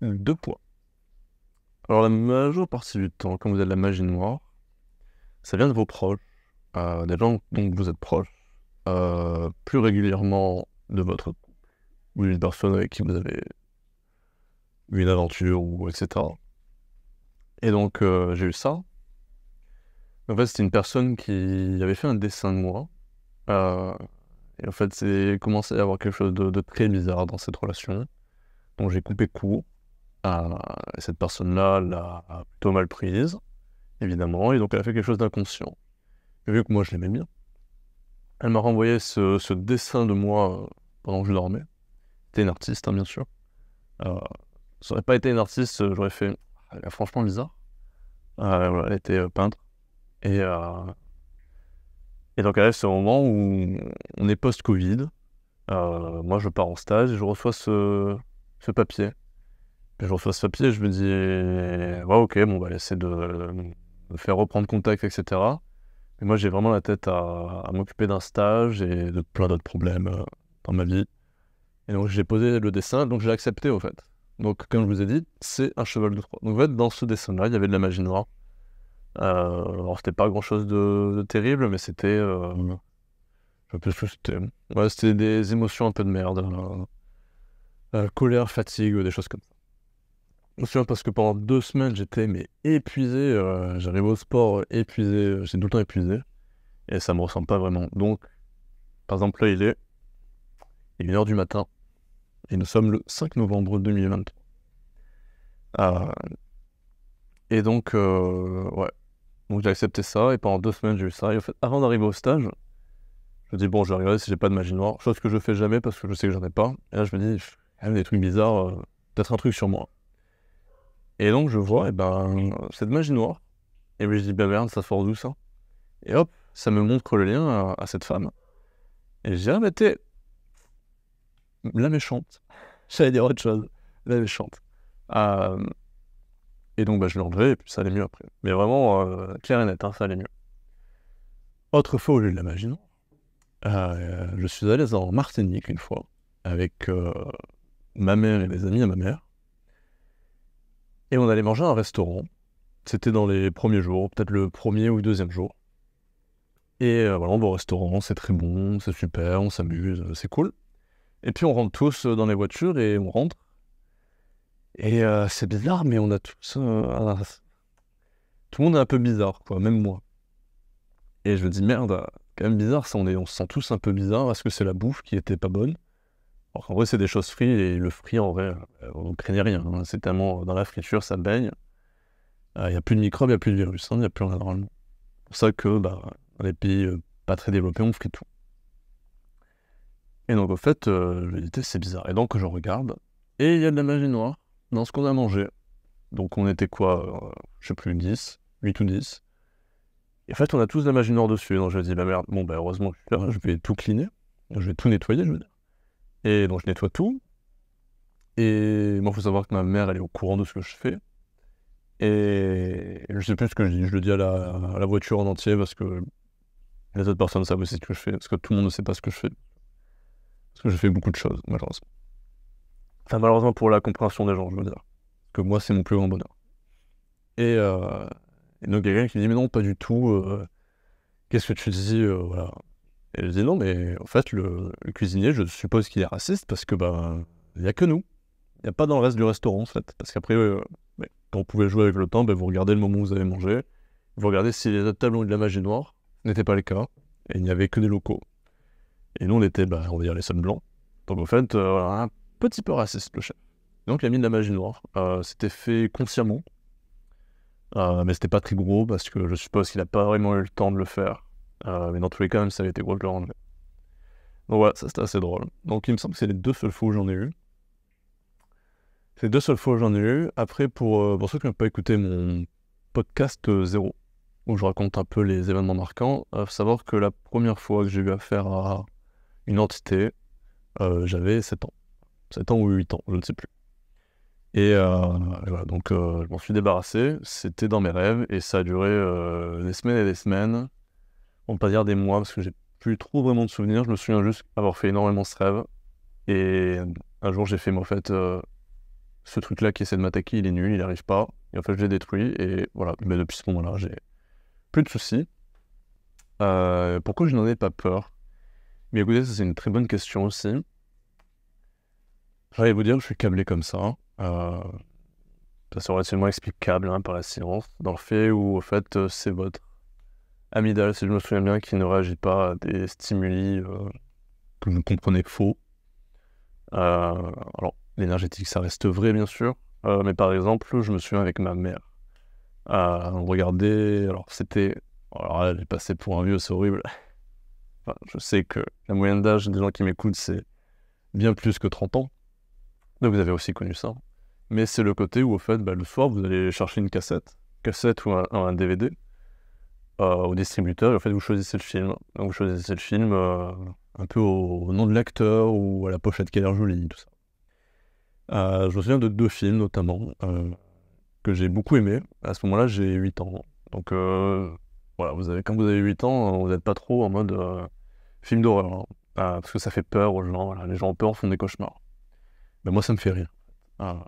deux poids. Alors la majeure partie du temps, quand vous avez de la magie noire, ça vient de vos proches, euh, des gens dont vous êtes proche, plus régulièrement de votre ou une personne avec qui vous avez eu une aventure, ou etc. Et donc, euh, j'ai eu ça. En fait, c'était une personne qui avait fait un dessin de moi. Euh, et en fait, c'est commencé à y avoir quelque chose de, très bizarre dans cette relation. Donc, j'ai coupé court à euh, cette personne-là, l'a plutôt mal prise, évidemment. Et donc, elle a fait quelque chose d'inconscient. Et vu que moi, je l'aimais bien, elle m'a renvoyé ce, ce, dessin de moi pendant que je dormais artiste, hein, bien sûr. Euh, ça aurait pas été une artiste, euh, j'aurais fait. franchement bizarre. Euh, était euh, peintre. Et, et donc, arrive ce moment où on est post-Covid. moi, je pars en stage et je reçois ce, papier. Et je reçois ce papier je me dis, ok, bon, on va essayer de, faire reprendre contact, etc. Mais moi, j'ai vraiment la tête à, à m'occuper d'un stage et de plein d'autres problèmes dans ma vie. Et donc j'ai posé le dessin, donc j'ai accepté au fait. Donc comme je vous ai dit, c'est un cheval de trois. Donc en fait, dans ce dessin-là, il y avait de la magie noire. Euh, alors c'était pas grand-chose de, terrible, mais c'était... Euh, Je sais plus, c'était... Ouais, c'était des émotions un peu de merde. Euh, euh, colère, fatigue, des choses comme ça. parce que pendant deux semaines, j'étais mais épuisé. J'arrivais au sport épuisé. J'étais tout le temps épuisé. Et ça me ressemble pas vraiment. Donc, par exemple, là, il est... Il est 1h du matin et nous sommes le 5 novembre 2023. Ah. et donc, euh, ouais. Donc j'ai accepté ça, et pendant deux semaines, j'ai eu ça. Et en fait, avant d'arriver au stage, je me dis, bon, je vais si j'ai pas de magie noire, chose que je fais jamais parce que je sais que j'en ai pas. Et là, je me dis, il y a des trucs bizarres, euh, peut-être un truc sur moi. Et donc, je vois, et ben, cette magie noire. Et puis, je dis, ben merde, ça sort d'où ça Et hop, ça me montre le lien à, cette femme. Et je dis, ah, t'es la méchante. J'allais dire autre chose. La méchante. Euh, et donc, bah, je enlevé et puis ça allait mieux après. Mais vraiment, euh, clair et net, hein, ça allait mieux. autrefois au lieu de la magie, euh, Je suis allé en Martinique une fois, avec ma mère et mes amis à ma mère. Et on allait manger à un restaurant. C'était dans les premiers jours, peut-être le premier ou le deuxième jour. Et voilà, on va au restaurant, c'est très bon, c'est super, on s'amuse, c'est cool. Et puis on rentre tous euh, dans les voitures et on rentre. Et euh, c'est bizarre, mais on a tous. Euh, tout le monde est un peu bizarre, quoi, même moi. Et je me dis, merde, quand même bizarre, ça, on, on se sent tous un peu bizarre. Est-ce que c'est la bouffe qui était pas bonne Alors qu'en vrai, c'est des choses frites, et le frit, en vrai, on ne craignait rien. Hein. C'est tellement dans la friture, ça baigne. Il n'y a plus de microbes, il n'y a plus de virus, hein, il n'y a plus rien normalement. C'est pour ça que bah, dans les pays pas très développés, on frit tout. Et donc, au fait, euh, je c'est bizarre. Et donc, je regarde, et il y a de la magie noire dans ce qu'on a mangé. Donc, on était quoi je euh, Je sais plus, 10, 8 ou 10. Et en fait, on a tous de la magie noire dessus. Donc, je dis, bah merde, bon, bah, heureusement, je je vais tout cleaner. Je vais tout nettoyer, je veux dire. Et donc, je nettoie tout. Et moi, il faut savoir que ma mère, elle est au courant de ce que je fais. Et je sais plus ce que je dis. Je le dis à la voiture en entier parce que les autres personnes savent aussi ce que je fais. Parce que tout le monde ne sait pas ce que je fais. Parce que je fais beaucoup de choses, malheureusement. Enfin, malheureusement pour la compréhension des gens, je veux dire. Que moi, c'est mon plus grand bonheur. Euh, et, donc, il y a quelqu'un qui me dit, mais non, pas du tout. Euh, qu'est-ce que tu dis euh, voilà. Et je dis, non, mais en fait, le, cuisinier, je suppose qu'il est raciste parce que, ben, il n'y a que nous. Il n'y a pas dans le reste du restaurant, en fait. Parce qu'après, quand vous pouvez jouer avec le temps, ben, vous regardez le moment où vous avez mangé. Vous regardez si les autres tables ont eu de la magie noire. n'était pas le cas. Et il n'y avait que des locaux. Et nous, on était, bah, on va dire, les seuls blancs. Donc, en fait, euh, un petit peu raciste, le chef. Donc, il a mis de la magie noire. Euh, c'était fait consciemment. Euh, mais c'était pas très gros parce que je suppose qu'il a pas vraiment eu le temps de le faire. mais dans tous les cas, ça avait été gros, je le rendre. Donc voilà, ça c'était assez drôle. Donc il me semble que c'est les deux seules fois où j'en ai eu. C'est les deux seules fois où j'en ai eu. Après, pour, ceux qui n'ont pas écouté mon podcast zéro, où je raconte un peu les événements marquants, il savoir que la première fois que j'ai eu affaire à une entité. Euh, j'avais 7 ans. 7 ans ou 8 ans, je ne sais plus. Et euh, voilà, donc euh, je m'en suis débarrassé. C'était dans mes rêves et ça a duré des semaines et des semaines. On ne peut pas dire des mois parce que j'ai plus trop vraiment de souvenirs. Je me souviens juste avoir fait énormément ce rêve. Et un jour, j'ai fait, mais en fait, ce truc-là qui essaie de m'attaquer, il est nul, il n'arrive pas. Et en fait, je l'ai détruit. Et voilà, mais depuis ce moment-là, j'ai plus de soucis. pourquoi je n'en ai pas peur mais écoutez, c'est une très bonne question aussi. J'allais vous dire, que je suis câblé comme ça. Euh, ça serait relativement explicable hein, par la science, dans le fait où, au fait, euh, c'est votre amygdale, si je me souviens bien, qui ne réagit pas à des stimuli euh, que vous comprenez faux. alors, l'énergétique, ça reste vrai, bien sûr. mais par exemple, je me souviens avec ma mère. Regardez... alors c'était. Alors là, est passé pour un vieux, c'est horrible je sais que la moyenne d'âge des gens qui m'écoutent, c'est bien plus que 30 ans. Donc vous avez aussi connu ça. Mais c'est le côté où, au fait, bah, le soir, vous allez chercher une cassette, cassette ou un, DVD euh, au distributeur. Et, en fait, vous choisissez le film. vous choisissez le film euh, un peu au, nom de l'acteur ou à la pochette qui a l'air jolie, tout ça. Euh, je me souviens de deux films, notamment, que j'ai beaucoup aimé. À ce moment-là, j'ai 8 ans. Donc, voilà, vous avez, quand vous avez 8 ans, vous n'êtes pas trop en mode Film d'horreur, hein. parce que ça fait peur aux gens. Les gens ont peur, font des cauchemars. Mais ben, moi, ça me fait rire. Ah.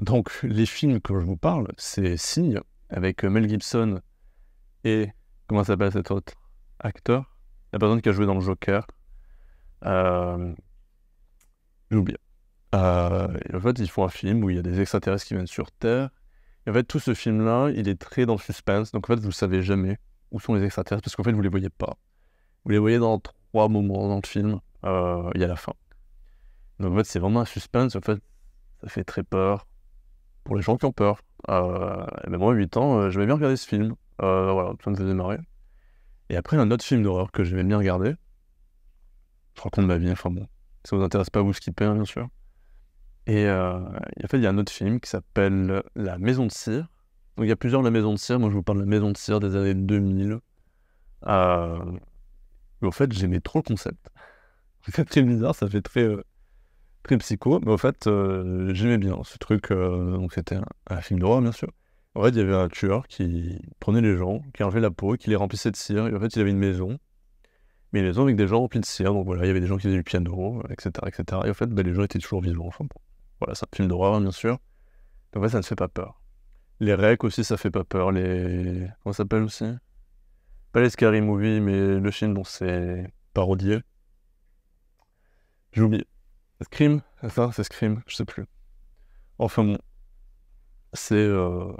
Donc, les films que je vous parle, c'est Signe, avec euh, Mel Gibson et, comment s'appelle cet autre acteur La personne qui a joué dans le Joker. Euh... J'ai euh, en fait, ils font un film où il y a des extraterrestres qui viennent sur Terre. Et en fait, tout ce film-là, il est très dans le suspense. Donc, en fait, vous ne savez jamais où sont les extraterrestres parce qu'en fait, vous ne les voyez pas. Vous les voyez dans trois moments dans le film. Euh, il y a la fin. Donc en fait, c'est vraiment un suspense. En fait, ça fait très peur pour les gens qui ont peur. Mais euh, même ben, moi, 8 ans, vais euh, bien regarder ce film. voilà, ça me faisait marrer. Et après, un autre film d'horreur que vais bien regarder. Je raconte ma vie, enfin bon. Ça vous intéresse pas, vous skippez, bien sûr. Et en fait, il y a un autre film qui s'appelle La Maison de Cire. Donc, il y a plusieurs La Maison de Cire. Moi, je vous parle de La Maison de Cire des années 2000. Euh, mais en fait, j'aimais trop le concept. C'est très bizarre, ça fait très, euh, très psycho. Mais en fait, euh, j'aimais bien ce truc. Euh, donc, c'était un, film d'horreur, bien sûr. En fait, il y avait un tueur qui prenait les gens, qui enlevait la peau, qui les remplissait de cire. Et en fait, il avait une maison. Mais une maison avec des gens remplis de cire. Donc voilà, il y avait des gens qui faisaient du piano, etc. etc. Et en fait, ben, les gens étaient toujours vivants. Enfin, Voilà, c'est un film d'horreur, hein, bien sûr. Donc, en fait, ça ne fait pas peur. Les recs aussi, ça fait pas peur. Les. Comment ça s'appelle aussi pas les Scary Movies, mais le film dont c'est parodié. J'ai oublié. Scream C'est ça C'est Scream Je sais plus. Enfin bon. C'est. Euh,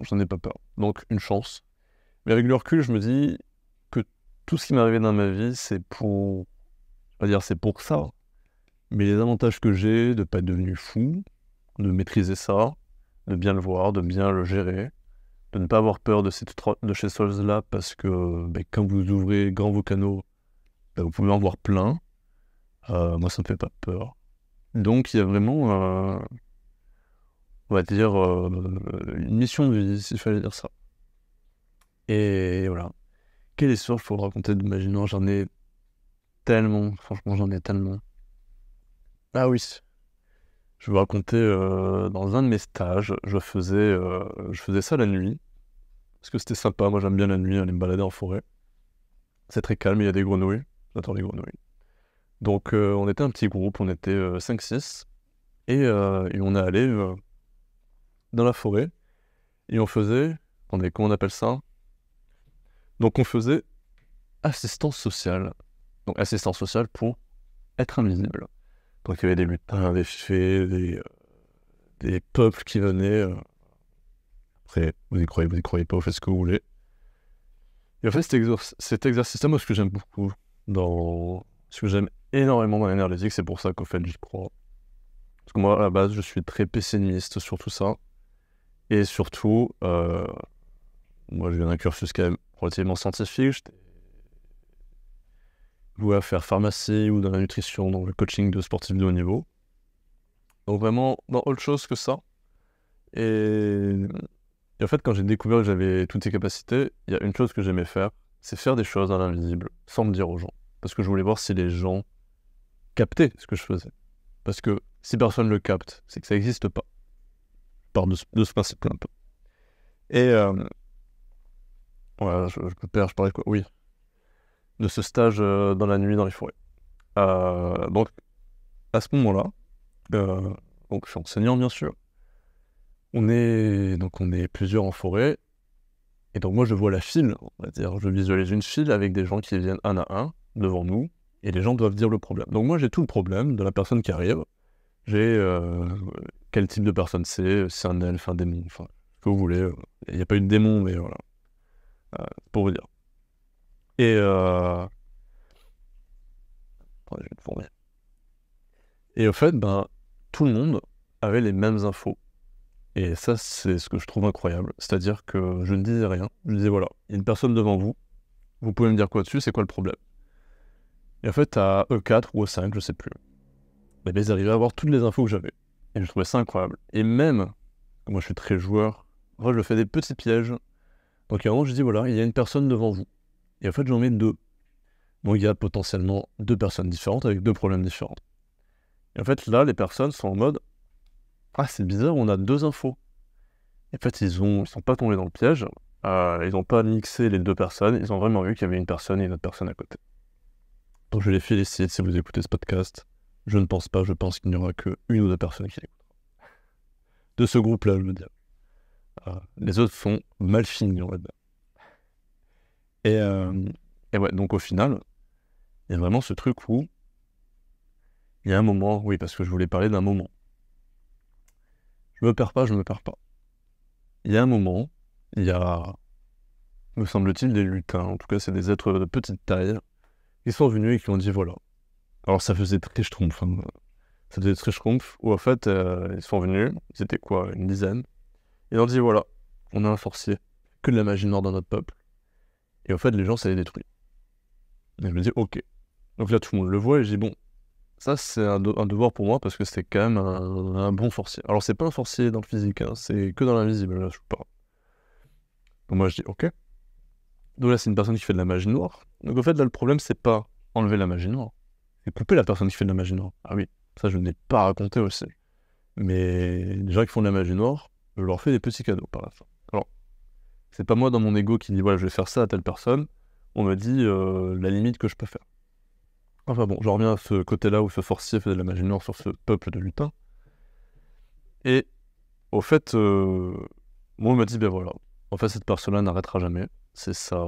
j'en ai pas peur. Donc, une chance. Mais avec le recul, je me dis que tout ce qui m'est arrivé dans ma vie, c'est pour. Je vais dire c'est pour ça. Mais les avantages que j'ai de pas être devenu fou, de maîtriser ça, de bien le voir, de bien le gérer, de ne pas avoir peur de, ces, de chez Solz là parce que ben, quand vous ouvrez grand vos canaux, ben, vous pouvez en voir plein. Euh, moi, ça me fait pas peur. Donc, il y a vraiment, euh, on va dire, euh, une mission de vie, s'il fallait dire ça. Et voilà. Quelle histoire je faut raconter d'Imaginant J'en ai tellement, franchement, j'en ai tellement. Ah oui, je vais vous raconter, euh, dans un de mes stages, je faisais, euh, je faisais ça la nuit. Parce que c'était sympa, moi j'aime bien la nuit, aller me balader en forêt. C'est très calme, il y a des grenouilles. J'adore les grenouilles. Donc euh, on était un petit groupe, on était 5-6. Et, on est allé dans la forêt. Et on faisait, attendez, comment on appelle ça Donc on faisait assistance sociale. Donc assistance sociale pour être invisible. Donc il y avait des lutins, des fées, des, euh, peuples qui venaient. Euh. Après, vous y croyez, vous y croyez pas, vous faites ce que vous voulez. Et en fait, cet, exercice, là moi, ce que j'aime beaucoup, dans... ce que j'aime énormément dans l'énergie, c'est pour ça qu'au fait, j'y crois. Parce que moi, à la base, je suis très pessimiste sur tout ça. Et surtout, euh, moi, je viens d'un cursus quand même relativement scientifique ou à faire pharmacie ou dans la nutrition, dans le coaching de sportifs de haut niveau. Donc vraiment dans autre chose que ça. Et, en fait, quand j'ai découvert que j'avais toutes ces capacités, il y a une chose que j'aimais faire, c'est faire des choses à l'invisible, sans me dire aux gens. Parce que je voulais voir si les gens captaient ce que je faisais. Parce que si personne le capte, c'est que ça n'existe pas. Je de ce, principe-là un peu. Et... Euh, voilà, je, perds, je parlais de quoi Oui, de ce stage euh, dans la nuit dans les forêts. Euh, donc, à ce moment-là, euh, donc je suis enseignant bien sûr. On est donc on est plusieurs en forêt et donc moi je vois la file, on va dire, je visualise une file avec des gens qui viennent un à un devant nous et les gens doivent dire le problème. Donc moi j'ai tout le problème de la personne qui arrive. J'ai quel type de personne c'est, c'est un elfe, un démon, enfin ce que vous voulez. Il n'y a pas eu de démon mais voilà, pour vous dire. Et. Euh, Et au fait, ben, tout le monde avait les mêmes infos. Et ça, c'est ce que je trouve incroyable. C'est-à-dire que je ne disais rien. Je disais voilà, il y a une personne devant vous. Vous pouvez me dire quoi dessus, c'est quoi le problème Et en fait, à E4 ou E5, je sais plus. Eh ben, ils arrivaient à avoir toutes les infos que j'avais. Et je trouvais ça incroyable. Et même, moi je suis très joueur, je fais des petits pièges. Donc à un moment, je dis voilà, il y a une personne devant vous. Et en fait, j'en mets deux. Bon, il y a potentiellement deux personnes différentes avec deux problèmes différents. Et en fait, là, les personnes sont en mode Ah, c'est bizarre, on a deux infos. Et en fait, ils ne sont pas tombés dans le piège. Euh, ils n'ont pas mixé les deux personnes. Ils ont vraiment vu qu'il y avait une personne et une autre personne à côté. Donc je les félicite si vous écoutez ce podcast. Je ne pense pas, je pense qu'il n'y aura qu'une ou deux personnes qui l'écouteront. De ce groupe-là, je me dire. Euh, les autres sont mal finis, on va dire. Euh, et, ouais, donc au final, il y a vraiment ce truc où il y a un moment, oui, parce que je voulais parler d'un moment. Je me perds pas, je me perds pas. Il y a un moment, il y a, me semble-t-il, des lutins, en tout cas c'est des êtres de petite taille, qui sont venus et qui ont dit voilà. Alors ça faisait très schtroumpf, hein. ça faisait très schtroumpf, où en fait euh, ils sont venus, c'était quoi, une dizaine, et ils ont dit voilà, on a un forcier. que de la magie noire dans notre peuple, et au fait, les gens, ça les détruit. Et je me dis, ok. Donc là, tout le monde le voit et je dis, bon, ça, c'est un, devoir pour moi parce que c'est quand même un, bon forcier. Alors, c'est pas un forcier dans le physique, hein, c'est que dans l'invisible, là, je sais pas... Donc, moi, je dis, ok. Donc là, c'est une personne qui fait de la magie noire. Donc, au fait, là, le problème, c'est pas enlever la magie noire, c'est couper la personne qui fait de la magie noire. Ah oui, ça, je ne l'ai pas raconté aussi. Mais les gens qui font de la magie noire, je leur fais des petits cadeaux par la fin. C'est pas moi dans mon ego qui dit voilà, je vais faire ça à telle personne. On me dit euh, la limite que je peux faire. Enfin bon, je reviens à ce côté-là où ce forcier fait de la magie sur ce peuple de lutins. Et au fait, euh, moi, on me dit ben voilà, en fait, cette personne-là n'arrêtera jamais. C'est sa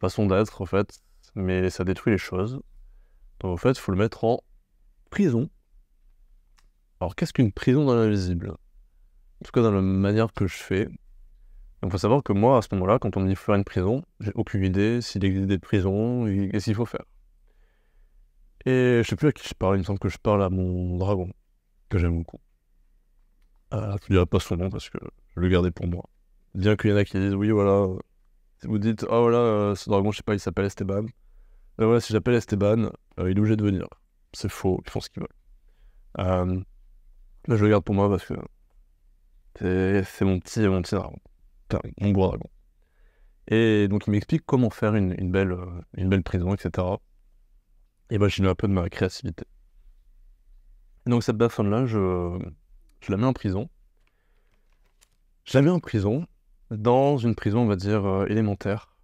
façon d'être, en fait, mais ça détruit les choses. Donc, au fait, il faut le mettre en prison. Alors, qu'est-ce qu'une prison dans l'invisible En tout cas, dans la manière que je fais, il faut savoir que moi, à ce moment-là, quand on me dit faire une prison, j'ai aucune idée s'il existe des prisons et s'il faut faire. Et je sais plus à qui je parle, il me semble que je parle à mon dragon, que j'aime beaucoup. Ah, je ne dirai pas son nom parce que je le gardais pour moi. Bien qu'il y en a qui disent, oui, voilà, Si vous dites, oh, voilà, euh, ce dragon, je sais pas, il s'appelle Esteban. Ben voilà, si j'appelle Esteban, euh, il est obligé de venir. C'est faux, ils font ce qu'ils veulent. Euh, là, je le garde pour moi parce que c'est mon petit, mon petit dragon. Mon bois dragon. Et donc il m'explique comment faire une, belle, euh, une belle prison, etc. Et ben bah, j'ai un peu de ma créativité. donc cette baffonne-là, je, la mets en prison. Je la mets en prison, dans une prison, on va dire, euh, élémentaire.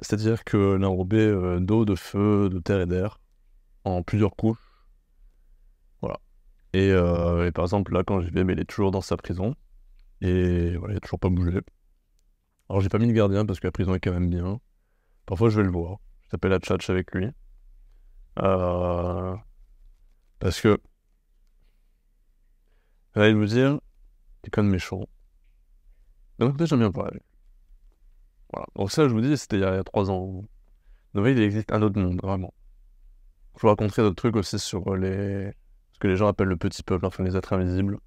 C'est-à-dire que l'enrobée euh, d'eau, de feu, de terre et d'air, en plusieurs couches. Voilà. Et, par exemple, là, quand je vais, mais il est toujours dans sa prison. Et voilà, il n'a toujours pas bougé. Alors, j'ai pas mis le gardien parce que la prison est quand même bien. Parfois, je vais le voir. Je t'appelle à tchatch avec lui. Euh... Parce que. Vous allez vous dire, t'es con méchant. Donc, côté, j'aime bien parler. Voilà. Donc, ça, je vous dis, c'était il y a trois ans. Donc, il existe un autre monde, vraiment. Je vous raconterai d'autres trucs aussi sur les. ce que les gens appellent le petit peuple, enfin les êtres invisibles.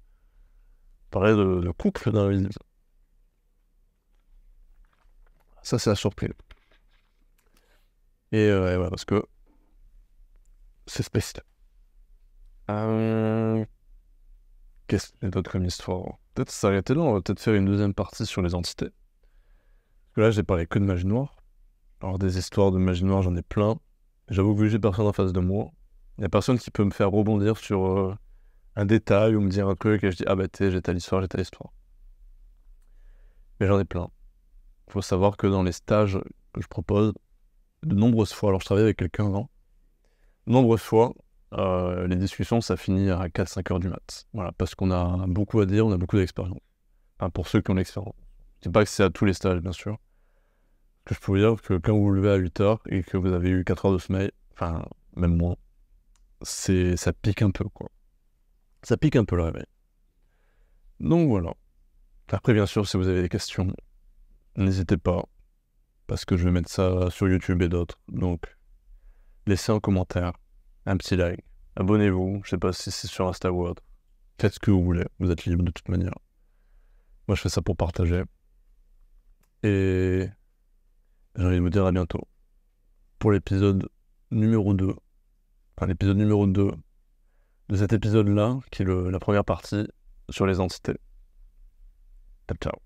Parler de, de couple d'invisibles ça, c'est la surprise. Euh, et, voilà, parce que c'est spécial. Euh, qu'est-ce qu'il y a comme histoire Peut-être s'arrêter là, on va peut-être faire une deuxième partie sur les entités. Parce que là, j'ai parlé que de magie noire. Alors, des histoires de magie noire, j'en ai plein. J'avoue que j'ai personne en face de moi. Il n'y a personne qui peut me faire rebondir sur euh, un détail ou me dire un truc et je dis Ah bah t'es, j'ai telle histoire, j'ai telle histoire. Mais j'en ai plein. Il faut savoir que dans les stages que je propose, de nombreuses fois, alors je travaille avec quelqu'un avant, de nombreuses fois, euh, les discussions, ça finit à 4-5 heures du mat. Voilà, parce qu'on a beaucoup à dire, on a beaucoup d'expérience. Enfin, pour ceux qui ont l'expérience. Je ne pas que c'est à tous les stages, bien sûr. Que je peux vous dire que quand vous vous levez à 8 heures et que vous avez eu 4 heures de sommeil, enfin, même moins, c'est, ça pique un peu, quoi. Ça pique un peu le réveil. Donc voilà. Après, bien sûr, si vous avez des questions, n'hésitez pas, parce que je vais mettre ça sur YouTube et d'autres. Donc, laissez un commentaire, un petit like, abonnez-vous. Je sais pas si c'est sur Insta Faites ce que vous voulez, vous êtes libre de toute manière. Moi, je fais ça pour partager. Et j'ai envie de vous dire à bientôt pour l'épisode numéro 2. Enfin, l'épisode numéro 2 de cet épisode-là, qui est la première partie sur les entités. Ciao, ciao.